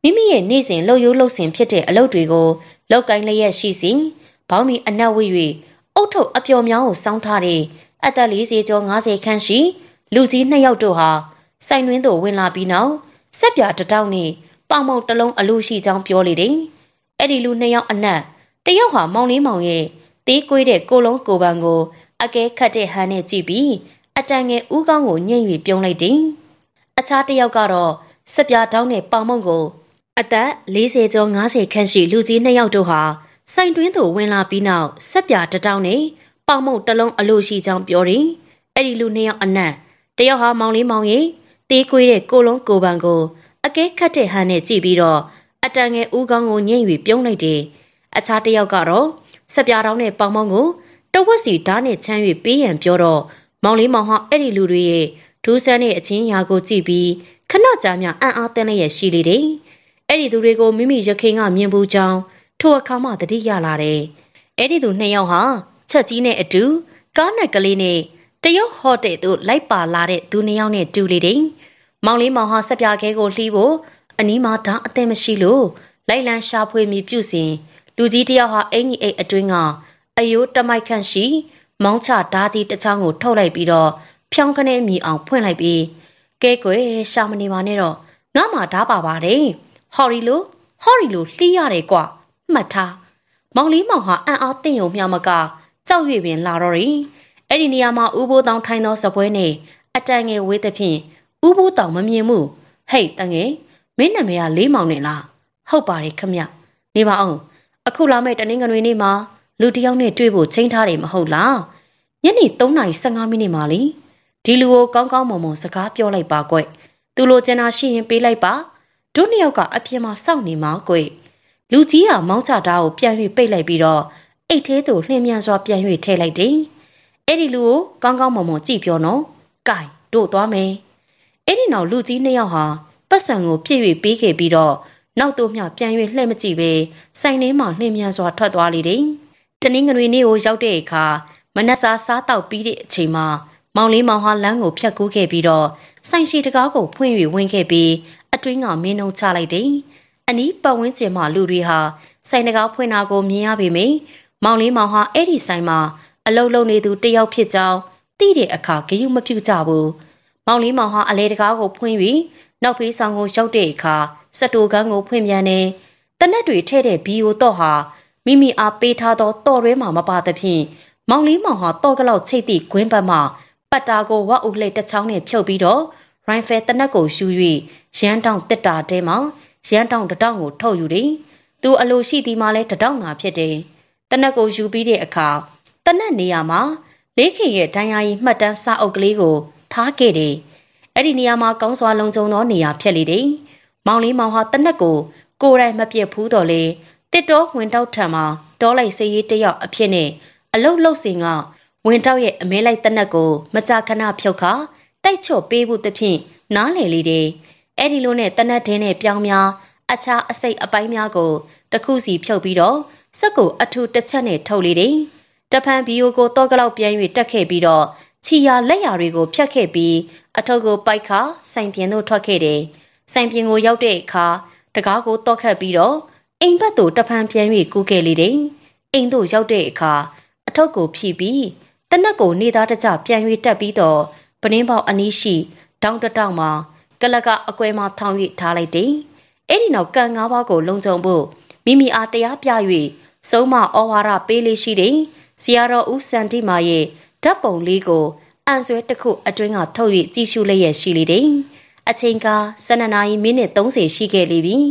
မိမိရဲ့နေ့စဉ်လှုပ်ရိုးလှုပ်ဆင်ဖြစ်တဲ့အလုပ်တွေကိုလောက်ကိုင်းလျက်ရှိစီဘောင်းမီအနက်ဝိ၍အုတ်ထုတ်အပျော်များကိုစောင်းထားတဲ့အသက်40ကျော်50ခန့်ရှိလူကြီးနှစ်ယောက်တို့ဟာဆိုင်တွင်းသို့ဝင်လာပြီးနောက်ဆက်ပြာတတောင်းနဲ့ပေါင်ပေါင်တလုံးအလူရှိကြောင်းပြောလေတယ်။အဲ့ဒီလူနှစ်ယောက်အနက်တယောက်ဟာမောင်လေးမောင်ရဲ့သေးကွေးတဲ့ကိုလုံးကိုပန်ကိုအကဲခတ်တဲ့ဟန်နဲ့ကြည့်ပြီးအတန်ငယ်ဦးခေါင်းကိုညှိ့၍ပြုံးလိုက်တယ်။အခြားတစ်ယောက်ကတော့စပြားတောင်းတဲ့ပေါင်မုံကို အသက်40ကျော်50ခန့်ရှိလူကြီးနှစ်ယောက်တို့ဟာစိုင်တွင်းသို့ဝင်လာပြီးနောက်စက်ပြာတတောင်းနဲ့ပေါင်မုံတလုံးအလို့ရှိကြောင်းပြောတယ်။အဲ့ဒီလူနှစ်ယောက်အနက်တယောက်ဟာမောင်လေးမောင်ရင်သေးကွေးတဲ့ကိုလုံးကိုပန်ကိုအကဲခတ်တဲ့ဟန်နဲ့ကြည့်ပြီးတော့အတန်ငယ်ဦးခေါင်းကိုညှိ့၍ပြုံးလိုက်တယ်။အခြားတစ်ယောက်ကတော့စက်ပြာတောင်းတဲ့ပေါင်မုံကိုတဝက်စီဓာတ်နဲ့ချမ်း၍ပေးရန်ပြောတော့မောင်လေးမောင်ဟောင်းအဲ့ဒီလူတွေရဲ့ထူးဆန်းတဲ့အချင်းရာကိုကြည့်ပြီးခဏကြာမြအံ့အားသင့်လျက်ရှိလေတယ်။အဲ့ဒီသူတွေကိုမိမိရခင်ကမြင်ဘူးကြောင်းထိုအခါမှတတိရလာတယ်။အဲ့ဒီသူနှစ်ယောက်ဟာချက်ကြီးနဲ့အတူကားနဲ့ကလေးနဲ့တရုတ်ဟိုတယ်သို့လိုက်ပါလာတဲ့သူနှစ်ယောက်နဲ့တူလေတယ်။မောင်လေးမောင်ဟာဆက်ပြခဲကိုလှီးဖို့အနီးမှာဒါအသင်မရှိလို့လိုက်လံရှာဖွေမိပြုစဉ်လူကြီးတယောက်ဟာအင်ကြီးအိတ်အတွင်းကအယိုးတမိုက်ခန့်ရှိမောင်းချဓာကြီးတစ်ချောင်းကိုထုတ်လိုက်ပြီးတော့ဖြောင်းခနဲ့မြည်အောင်ဖွင့်လိုက်ပြီးကဲကွယ်ရှာမနေပါနဲ့တော့ငါမှဓာပါပါတယ်ဟော်ရီလိုဟော်ရီလိုလှီးရတယ်ကွာမှတ်ထားမောင်လေးမောင်ဟာအံ့အားသင့်ယုံမျှမကကြောက်ရွံ့ပင်လာတော့ရီအဲ့ဒီနေရာမှာဥဘိုးတောင်ထိုင်သောစပွဲနဲ့အတန်ငယ်ဝေးသဖြင့်ဥဘိုးတောင်မမြင်မှုဟဲ့တငယ်မင်းနာမည်ကလေးမောင်နဲ့လားဟုတ်ပါတယ်ခမနေပါအောင်အခုလာမယ့်တနင်္ဂနွေနေ့မှာလူတယောက်နဲ့တွေ့ဖို့ချိန်ထားတယ်မဟုတ်လားညနေ3:15မိနစ်မှာလीဒီလူကိုကောင်းကောင်းမွန်မွန်စကားပြောလိုက်ပါကွသူလိုချင်တာရှိရင်ပေးလိုက်ပါတို့နှစ်ယောက်ကအပြင်မှာစောင့်နေမှာကွလူကြီးကမောင်းချတာကိုပြန်၍ပိတ်လိုက်ပြီးတော့အိတ်သေးသူလှင်မြန်စွာပြန်၍ထည့်လိုက်တယ်အဲ့ဒီလူကိုကောင်းကောင်းမွန်မွန်ကြည့်ပြောနော်ကင်တို့သွားမယ်အဲ့ဒီနောက်လူကြီးနှစ်ယောက်ဟာပတ်စံကိုပြည့်၍ပေးခဲ့ပြီးတော့နောက်တို့မျှပြန်၍လှည့်မကြည့်ပဲစိုင်ထဲမှလှင်မြန်စွာထွက်သွားလေတယ်တနင်္ဂနွေနေ့ကိုရောက်တဲ့အခါမနက်စာစားတောက်ပြီးတဲ့အချိန်မှာမောင်လေးမောင်ဟာလမ်းကိုဖြတ်ကူးခဲ့ပြီးတော့ဆိုင်ရှိတကားကိုဖွင့်၍ဝင်ခဲ့ပြီးအတွင်းကမင်းနှုံချလိုက်တယ်။အနီးပတ်ဝန်းကျင်မှာလူတွေဟာဆိုင်တကားဖွင့်တာကိုမြင်ရပေမယ့်မောင်လေးမောင်ဟာအဲ့ဒီဆိုင်မှာအလုလုံနေသူတယောက်ဖြစ်ကြောင်းသိတဲ့အခါဂရုမပြုကြဘူး။မောင်လေးမောင်ဟာအလဲတကားကိုဖွင့်၍နောက်ဖေးဆောင်ကိုရောက်တဲ့အခါစတိုကန်းကိုဖွင့်ပြန်တယ်။တနက်တွေထဲ့တဲ့ဘီယိုတော့ဟာမိမိအားပေးထားသောတော်ရဲမှာမပါသဖြင့်မောင်လေးမောင်ဟာတော့ကလောက်ချိတ်သည့်ဂွင်းဘက်မှပတ်တာကိုဝအုပ်လှဲ့တစ်ချောင်းနဲ့ဖြုတ်ပြီးတော့ရိုင်ဖယ်တနက်ကိုယူ၍ရန်တောင်တစ်တာထဲမှာရန်တောင်တတောင်ကိုထုတ်ယူတယ်။သူအလိုရှိသည်မှလည်းတတောင်သာဖြစ်တယ်။တနက်ကိုယူပြီးတဲ့အခါတနက်နေရာမှာလေးခင်ရဲ့ဒဏ်ရာကြီးမှတ်တမ်းစာအုပ်ကလေးကိုထားခဲ့တယ်။အဲ့ဒီနေရာမှာကောင်းစွာလုံခြုံသောနေရာဖြစ်လေတယ်။မောင်လေးမောင်ဟာတနက်ကိုကိုယ်တိုင်မပြစ်ဘူးတော့လေတစ်တော်ဝင်တောက်ထံမှာတောလိုက်စေးရေးတယောက်အဖြစ်နဲ့အလုတ်လုတ်စင်ကဝင်တောက်ရဲ့အမဲလိုက်တနက်ကို မကြာခဏဖြုတ်ခါတိုက်ချော့ပေးဖို့တဖြင့်နားလေလေတယ်အဲ့ဒီလိုနဲ့တနက်တင်းနဲ့ပြောင်းများအခြားအစိတ်အပိုင်းများကို တခုစီဖြုတ်ပြီးတော့စက်ကိုအထူတစ်ချက်နဲ့ထုတ်လေတယ်တဖန်ဘီယိုကိုတော့ကလောက်ပြန်၍တက်ခဲ့ပြီးတော့ချီယာလက်ရာတွေကို ဖြတ်ခဲ့ပြီးအထုပ်ကိုပိုက်ခါစိုင်ပြင်းသို့ထွက်ခဲ့တယ်။စိုင်ပြင်းကိုရောက်တဲ့အခါတကားကိုတော့ခတ်ပြီးတော့အိမ်ဘက်သို့တဖန်ပြန်၍ကူးခဲ့လေတယ်။အိမ်သို့ရောက်တဲ့အခါအထုပ်ကိုဖြီးပြီးတနက်ကိုနေသားတကြပြန်၍တက်ပြီးတော့ပနင်းပေါက်အနီးရှိတောင်းတတောင်းမှာကလကအကွဲမှာထောင်၍ထားလိုက်တယ်။အဲ့ဒီနောက်ကံငါးပါးကိုလုံခြုံဖို့မိမိအားတရားပြ၍ဆုံးမဩဝါဒပေးလေးရှိတယ်။ဆရာတော်ဦးစန္တိမာရဲ့ဓာတ်ပုံလေးကိုအန်ဆွဲတစ်ခုအတွင်းကထုတ်၍ကြည့်ရှုလျက်ရှိလေတယ်။အချိန်က12နာရီမိနစ်30ရှိခဲ့လေပြီ။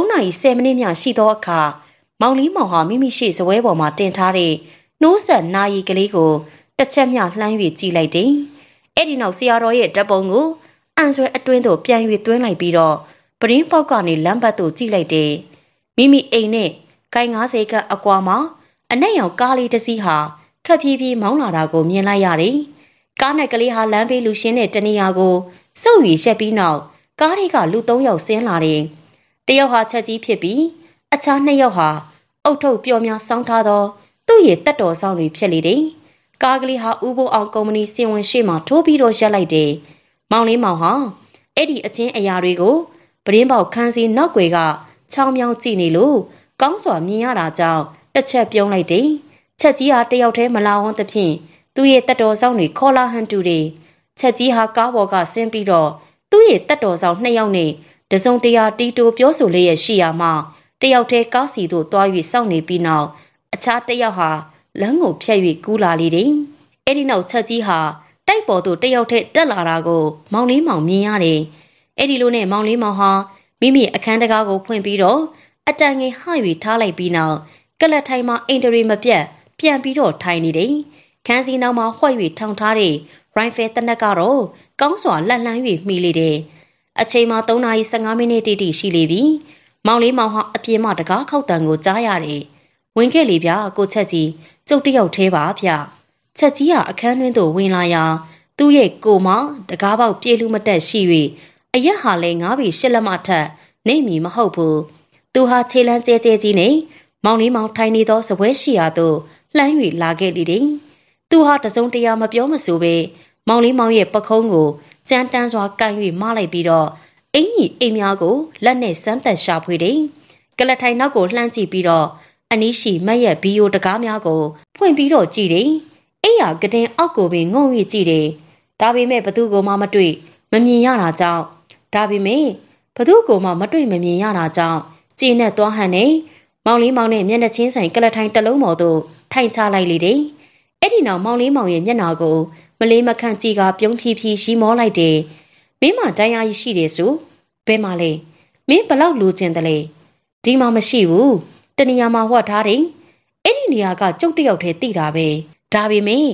3နာရီ10မိနစ်မျှရှိသောအခါမောင်လေးမောင်ဟာမိမိရှိဇပွဲပေါ်မှာတင်ထားတဲ့နှိုးဆက်နာရီကလေးကိုတစ်ချက်မျှလှမ်း၍ကြည့်လိုက်တယ်။အဲ့ဒီနောက်ဆရာတော်ရဲ့ဓာတ်ပုံကိုအန်ဆွဲအတွင်းသို့ပြန်၍သွင်းလိုက်ပြီးတော့ပရင်းပေါက်ကနေလမ်းဘက်သို့ကြည့်လိုက်တယ်။မိမိအိမ်နဲ့ကိုင်90ခန့်အကွာမှာအနက်ရောင်ကားလေးတစ်စီးဟာခက်ပြေးပြေးမောင်းလာတာကို မြင်လိုက်ရတယ်။ကားနဲ့ကလေးဟာလမ်းဘေးလူရှင်းတဲ့တနေရာကိုစုပ်ယူရက်ပြီးနောက်ကားတွေကလူ၃ယောက်ဆင်းလာတယ်။တယောက်ဟာချက်ကြီးဖြစ်ပြီးအခြားနှစ်ယောက်ဟာအုတ်ထုတ်ပျော်များစောင်းထားသောသူ့ရဲ့တက်တော်ဆောင်တွေဖြစ်လေတယ်။ကားကလေးဟာဥပိုးအောင်ကုမ္ပဏီစင်ဝင်ရှေ့မှာထိုးပြီးတော့ရက်လိုက်တယ်။မောင်လေးမောင်ဟာအဲ့ဒီအချင်းအရာတွေကိုပရင်းပေါက်ခန်းစီနောက်ွယ်ကချောင်းမြောင်းကြည့်နေလို့ကောင်းစွာမြင်ရတာကြောင့်တစ်ချက်ပြုံးလိုက်တယ်။ချက်ကြီးဟာတယောက်တည်းမလာဝန်သဖြင့်သူ့ရဲ့တက်တော်ဆောင်တွေခေါ်လာဟန်တူတွေချက်ကြီးဟာကားပေါ်ကဆင်းပြီးတော့သူ့ရဲ့တက်တော်ဆောင်နှစ်ယောက်နဲ့တစုံတရာတီတိုပြောဆိုလျက်ရှိရာမှတယောက်တည်းကားစီသို့သွား၍စောင့်နေပြီးနောက်အခြားတယောက်ဟာလမ်းကိုဖြတ်၍ကူးလာလေတယ်။အဲ့ဒီနောက်ချက်ကြီးဟာတိုက်ပေါ်သို့တယောက်တည်းတက်လာတာကို မောင်လေးမောင်မြင်ရတယ်။အဲ့ဒီလိုနဲ့မောင်လေးမောင်ဟာမိမိအခန်းတကားကိုဖွင့်ပြီးတော့အတန်ငယ်ဟ၍ထားလိုက်ပြီးနောက်ကလတ်ထိုင်မှာအင်တရီမပြတ်ပြန်ပြီးတော့ထိုင်နေတယ်။ခန်းစီနောက်မှာဝှက်၍ထောင်ထားတဲ့ရိုင်ဖယ်တနက်ကတော့ကောင်းစွာလက်လန်း၍မှီလေတယ်။အချိန်မှာ3:15မိနစ်တိတိရှိလေပြီ။မောင်လေးမောင်ဟောင်းအပြင်မှာတကားခောက်တန်ကို ကြားရတယ်။ဝင်ခဲ့လေဗျာကိုချက်ကြီးကျုပ်တယောက်သေးပါဗျ။ချက်ကြီးကအခန်းတွင်းသို့ဝင်လာရာ သူ့ရဲ့ကိုမတကားပေါက်ပြေးလူမတက်ရှိ၍အရက်ဟာလည်း9ပေ10လက်မထက်နေမီမဟုတ်ဘူး။သူဟာခြေလန်းကျဲကျဲကြီးနဲ့မောင်လေးမောင်ထိုင်နေသောစပွဲရှိရာသို့လှမ်း၍လာခဲ့လေတယ်။သူဟာတစုံတရာမပြောမဆိုပဲမောင်လေးမောင်ရဲ့ပခုံးကိုကြမ်းတမ်းစွာကန်၍မလိုက်ပြီးတော့အင်ကြီးအိမ်များကိုလက်နဲ့စမ်းသပ်ရှာဖွေတယ်။ကလထိုင်နောက်ကိုလှမ်းကြည့်ပြီးတော့အနီးရှိမတ်ရဲ့ဘီယိုတကားများကိုဖွင့်ပြီးတော့ကြည့်တယ်။အိမ်ရာကတင်အောက်ကိုပင်ငုံ၍ကြည့်တယ်။ဒါပေမဲ့ဘသူကမှမတွေ့မမြင်ရတာကြောင့်ဒါပေမဲ့ဘသူကမှမတွေ့မမြင်ရတာကြောင့်ကျင်းနဲ့သွားဟန်နေမောင်လေးမောင်နဲ့မျက်နှာချင်းဆိုင်ကလထိုင်တစ်လုံးပေါ်သို့ထိုင်ချလိုက်လေတယ်။အဲ့ဒီနောက်မောင်လေးမောင်ရဲ့မျက်နှာကိုမလေးမခန့်ကြည့်ကပြုံးဖြီးဖြီးရီမောလိုက်တယ်မင်းမတိုင်ရာရှိတယ်ဆိုဘယ်မှာလဲမင်းဘလောက်လိုချင်တယ်လဲဒီမှာမရှိဘူးတနေရာမှာဟော့ထားတယ်အဲ့ဒီနေရာကကျုပ်တယောက်တည်းတိတာပဲဒါပေမဲ့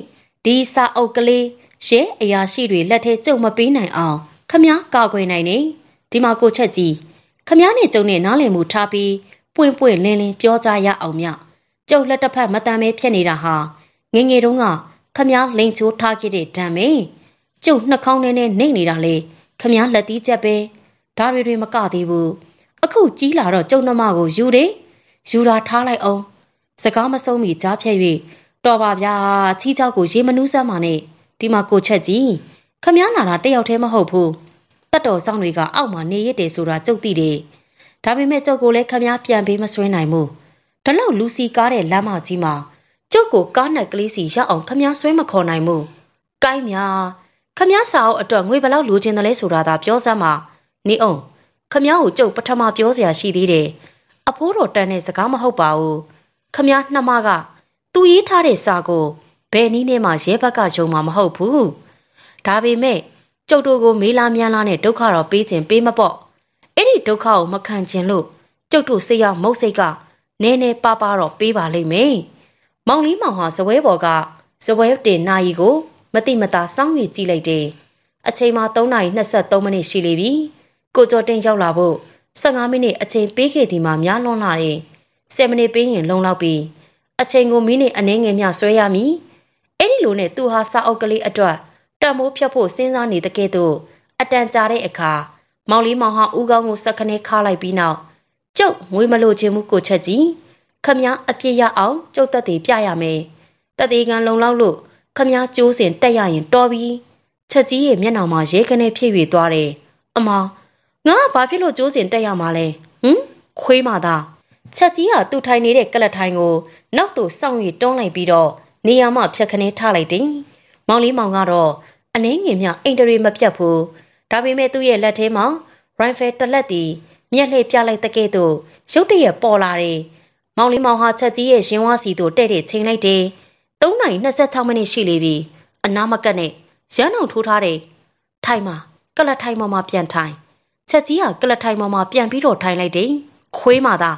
ဒီစာအုပ်ကလေးရဲအရာရှိတွေလက်ထဲကျုပ်မပေးနိုင်အောင်ခမားကာကွယ်နိုင်နေဒီမှာကိုချက်ကြီးခမားနဲ့ကျုံနဲ့နားလည်မှုထားပြီးပွင့်ပွင့်လင်းလင်းပြောကြရအောင်မြကျုပ်လက်တစ်ဖက်မတန်ပဲဖြစ်နေတာဟာငငယ်တုန်းကခမည်းလိန်ချိုးထားခဲ့တဲ့ဒဏ်ပဲကျုပ်နှာခေါင်းထဲနဲ့နှိပ်နေတာလေခမည်းလက်သီးချက်ပဲဒါတွေတွေမကသေးဘူးအခုကြီးလာတော့ကျုပ်နှမကိုယူတယ်ယူတာထားလိုက်အောင်စကားမဆုံးမီကြားဖြတ်၍တော်ပါဗျာချီးချောက်ကိုရေမနှူးစမ်းပါနဲ့ဒီမှာကိုချက်ကြီးခမည်းလာတာတယောက်တည်းမဟုတ်ဘူးတတ်တော်ဆောင်တွေကအောက်မှာနေရတယ်ဆိုတာကျုပ်သိတယ်ဒါပေမဲ့ကျုပ်ကိုလည်းခမည်းပြန်ပေးမဆွေးနိုင်ဘူးဒါလောက်လူစီကားတဲ့လမ်းမကြီးမှာကျုပ်ကိုကားနဲ့ကလေးစီရောက်အောင်ခမည်းဆွဲမခေါ်နိုင်ဘူး။ကိုင်းမြခမည်းစာအုပ်အတွက်ငွေဘလောက်လိုချင်တယ်လဲဆိုတာသာပြောစမ်းပါ။နေအောင်ခမည်းကိုကျုပ်ပထမပြောစရာရှိသေးတယ်။အဖိုးတော်တန်တဲ့စကားမဟုတ်ပါဘူး။ခမည်းနှမက သူရေးထားတဲ့စာကိုဘယ်နည်းနဲ့မှရဲဘက်ကယုံမှာမဟုတ်ဘူး။ဒါပေမဲ့ကျုပ်တို့ကိုမေးလာမြန်းလာနဲ့ဒုက္ခတော့ပေးခြင်းပေးမပေါ့။အဲ့ဒီဒုက္ခကိုမခံခြင်းလို့ကျုပ်တို့စိတ်ရောက်မုတ်စိတ်ကနဲနဲပါပါတော့ပေးပါလိမ့်မယ်။မောင်လေးမောင်ဟာစပွဲပေါ်ကစပွဲတင်နာရီကိုမတိမတာစောင့်ရကြည့်လိုက်တယ်။အချိန်မှာ3:23မိနစ်ရှိလေပြီ။ကိုကျော်တင်ရောက်လာဖို့15မိနစ်အချိန်ပေးခဲ့ဒီမှာများလွန်လာတယ်။10မိနစ်ပေးရင်လုံလောက်ပြီ။အချိန်ကိုမိနစ်အနည်းငယ်မျှဆွဲရမည်။အဲ့ဒီလိုနဲ့သူဟာစာအုပ်ကလေးအတွက်တံမိုးဖြတ်ဖို့စဉ်းစားနေတဲ့ကဲ့သို့အတန်ကြာတဲ့အခါမောင်လေးမောင်ဟာဦးကောင်းကိုစက်ခနဲခါလိုက်ပြီးနောက်ကျုပ်ငွေမလို့ခြင်းမှုကိုချက်ကြီး။ခမည်းအပြစ်ရအောင်ကျုပ်သက်တည်ပြရမယ်။တက်သေးကံလုံလောက်လို့ခမည်းကြိုးစင်တက်ရရင်တော်ပြီ။ချက်ကြီးရဲ့မျက်နှာမှာရဲကနေဖြည့်၍သွားတယ်။အမငါဘာဖြစ်လို့ကြိုးစင်တက်ရမှာလဲ။ဟင်ခွေးမသာချက်ကြီးကသူ့ထိုင်နေတဲ့ကလတ်ထိုင်ကို နောက်သို့စောင့်၍တွန်းလိုက်ပြီးတော့နေရာမှဖြတ်ခနဲထလိုက်တယ်။မောင်လေးမောင်ကတော့အနှင်းငင်မြအိမ်တရေမပြတ်ဘူး။ဒါပေမဲ့သူ့ရဲ့လက်ထဲမှာရိုင်ဖယ်တစ်လက်တီမျက်လှည့်ပြလိုက်တဲ့ကဲ့သို့ရုတ်တရက်ပေါ်လာတယ်။။မောင်လေးမောင်ဟာချက်ကြီးရဲ့ရင်ဝါစီတို့တဲ့တဲ့ချိန်လိုက်တယ်။3:26မိနစ်ရှိလေပြီ။အနာမကတ်နဲ့ရန်အောင်ထိုးထားတယ်။ထိုင်မှာကလတ်ထိုင်မှာမှပြန်ထိုင်။ချက်ကြီးကကလတ်ထိုင်မှာမှပြန်ပြီးတော့ထိုင်လိုက်တယ်။ခွေးမသာ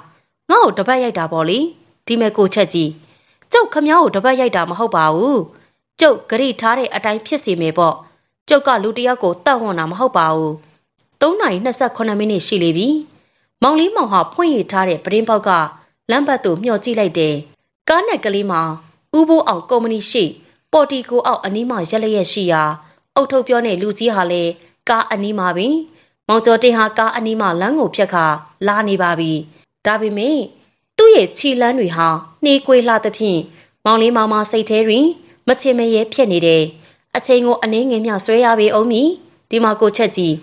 ငါ့ကိုတပတ်ရိုက်တာပေါ့လေ။ဒီမဲ့ကိုချက်ကြီးကျုပ်ခမ ्या ကိုတပတ်ရိုက်တာမဟုတ်ပါဘူး။ကျုပ်ဂရိထားတဲ့အတိုင်းဖြစ်စီမယ်ပေါ့။ကျုပ်ကလူတယောက်ကိုတတ်ဝန်တာမဟုတ်ပါဘူး။3:28မိနစ်ရှိလေပြီ။မောင်လေးမောင်ဟာဖွင့်ရထားတဲ့ပရင်းပေါက်ကလမ်းဘက်သို့မျှော်ကြည့်လိုက်တယ်။ကားနဲ့ကလေးမှာဥပိုးအောင်ကုမ္ပဏီရှိ ပေါ်တီကိုအောက်အနီးမှာရက်လျက်ရှိရာအုတ်ထုတ်ပြောတဲ့လူကြီးဟာလည်းကားအနီးမှာပင်မောင်ကျော်တင်ဟာကားအနီးမှာလမ်းကိုဖြတ်ခါလာနေပါပြီ။ဒါပေမဲ့သူ့ရဲ့ခြေလမ်းတွေဟာနှေးကွေးလှသဖြင့်မောင်လေးမောင်မစိတ်ထဲတွင် မချင်မရဲဖြစ်နေတယ်။အချိန်ကို အနည်းငယ်မျှဆွဲရပေအောင်မီဒီမှာကိုချက်ကြီး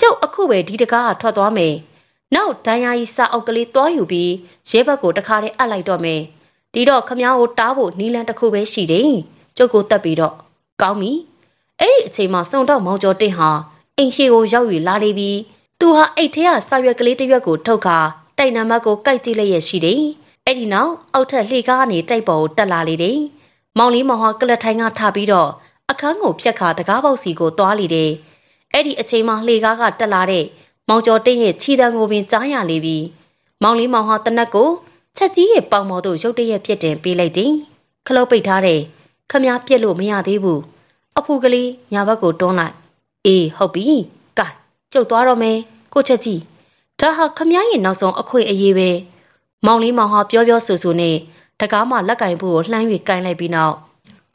ကျုပ်အခုပဲဒီတကားကထွက်သွားမယ်။နောက်ဒဏ်ရာကြီးစာအုပ်ကလေးတွားယူပြီးရဲဘက်ကိုတခါတည်းအပ်လိုက်တော့မယ်ဒီတော့ခမားကိုတားဖို့နီလန်တစ်ခုပဲရှိတယ်ကျုပ်ကိုတက်ပြီးတော့ကောင်းပြီအဲ့ဒီအချိန်မှာစုံတော့မောင်ကျော်တင့်ဟာအိမ်ရှိကိုရောက်ယူလာနေပြီးသူဟာအိတ်ထဲကစာရွက်ကလေးတစ်ရွက်ကို ထုတ်ခါတိုက်နံပါတ်ကိုကိုက်ကြည့်လိုက်ရရှိတယ်အဲ့ဒီနောက်အောက်ထက်လှေကားကနေတိုက်ပေါ်ကိုတက်လာလေတယ်မောင်လေးမောင်ဟာကလထိုင်ကထပြီးတော့အခန်းကိုဖြတ်ခါတကားပေါက်စီကိုသွားလေတယ်အဲ့ဒီအချိန်မှာလှေကားကတက်လာတဲ့မောင်ကျော်တင့်ရဲ့ခြေတံကိုပင်ကြားရလေပြီးမောင်လေးမောင်ဟာတနက်ကိုချက်ကြီးရဲ့ပေါင်မော်တို့ရုတ်တရက်ပြစ်တင်ပေးလိုက်တယ်ခလုတ်ပိတ်ထားတယ်ခမားပြက်လို့မရသေးဘူးအဖူကလေးညာဘက်ကိုတွန်းလိုက်အေးဟုတ်ပြီကဲကျုပ်သွားတော့မယ်ကိုချက်ကြီးဒါဟာခမားရဲ့နောက်ဆုံးအခွင့်အရေးပဲမောင်လေးမောင်ဟာပြောပြောဆိုဆိုနဲ့တကားမှလက်ကင်ဖို့ကိုလှမ်း၍ကင်လိုက်ပြီးနောက်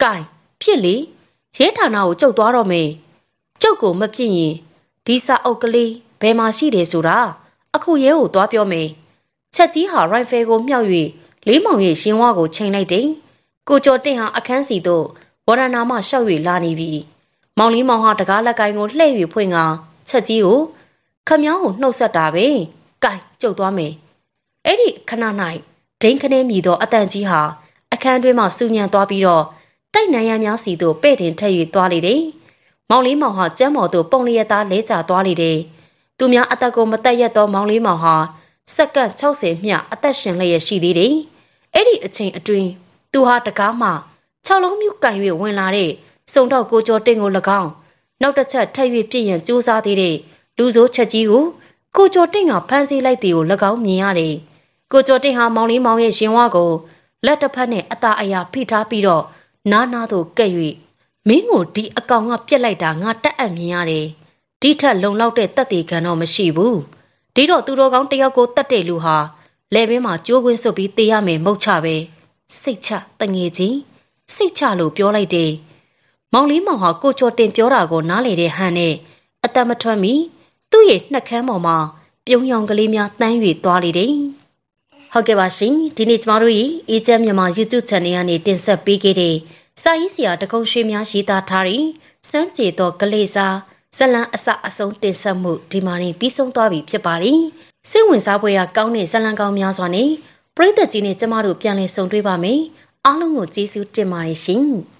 ကင်ဖြစ်လေရဲဌာနကိုကျုပ်သွားတော့မယ်ကျုပ်ကိုမပြစ်ရင်ဒီစာအုပ်ကလေးဘယ်မှာရှိတယ်ဆိုတာအခုရဲကိုသွားပြောမယ်ချက်ကြီးဟာရိုင်ဖယ်ကိုမြှောက်၍လေးမောင်ရဲ့ရှင်ဝါကိုချိန်လိုက်တယ်ကိုကျော်တင့်ဟာအခန်းစီသို့ဝရဏာမှရှောက်၍လာနေပြီမောင်လေးမောင်ဟာတကားလက်ကိုင်းကိုလှည့်၍ဖွင့်ကချက်ကြီးကိုခမောင်းကိုနှုတ်ဆက်တာပဲကိုင်ကြုတ်သွားမယ်အဲ့ဒီခဏ၌ဒိန်ခနဲမြည်သောအတန်ကြီးဟာအခန်းတွင်းမှစူညံသွားပြီးတော့တိုက်နိုင်ရများစီသို့ပဲ့တင်ထက်၍သွားလေတယ်မောင်လေးမောင်ဟာကျမ်းမော်သို့ပုံလျက်သားလဲကျသွားလေတယ်သူများအသက်ကိုမတက်ရက်သောမောင်လေးမောင်ဟာစက္ကန့်60မျှအသက်ရှင်လျက်ရှိသေးတယ်။အဲ့ဒီအချိန်အတွင်းသူဟာတကားမှ6လုံးမြူကန်၍ဝင်လာတဲ့စုံတော့ကိုကျော်တင့်ကို၎င်းနောက်တစ်ချက်ထပ်၍ပြည့်ရန်စူးစမ်းသေးတဲ့လူဆိုးချက်ကြီးကိုကိုကျော်တင့်ကဖမ်းဆီးလိုက်တယ်ကို၎င်းမြင်ရတယ်။ကိုကျော်တင့်ဟာမောင်လေးမောင်ရဲ့ရင်ဝါကိုလက်တစ်ဖက်နဲ့အသာအယာဖိထားပြီးတော့နားနားသို့ကပ်၍မင်းကိုဒီအကောင်ကပြက်လိုက်တာငါတက်အပ်မြင်ရတယ်။ဒီထက်လုံလောက်တဲ့တက်သေးခံတော့မရှိဘူးဒီတော့သူတော်ကောင်းတယောက်ကိုတတ်တဲ့လူဟာလဲပင်မှာကြိုးကွင်းစွပ်ပြီးတေးရမယ်မဟုတ်ချပဲစိတ်ချတငယ်ချင်းစိတ်ချလို့ပြောလိုက်တယ်မောင်လေးမောင်ဟာကိုကျော်တင်ပြောတာကိုနားလေတဲ့ဟန်နဲ့အတမထွက်မီ သူ့ရဲ့နှက်ခမ်းပေါ်မှာပြုံးယောင်ကလေးများတန်း၍သွားလေတယ်ဟုတ်ကဲ့ပါရှင်ဒီနေ့ကျမတို့ရဲ့အေဂျင့်မြန်မာ YouTube Channel ကနေတင်ဆက်ပေးခဲ့တဲ့စာရေးဆရာတကုံရွှေများရေးသားထားတဲ့စမ်းကြေသောကလေးစားဇလန်အစအဆုံးတင်ဆက်မှုဒီမာရင်ပြီးဆုံးသွားပြီဖြစ်ပါတယ်။စိတ်ဝင်စားပွဲကကောင်းတဲ့ဇလန်ကောင်းများစွာနဲ့ပရိသတ်ကြီးနဲ့ကျမတို့ပြန်လည်ဆုံတွေ့ပါမယ်။အားလုံးကိုကျေးဇူးတင်ပါတယ်ရှင်။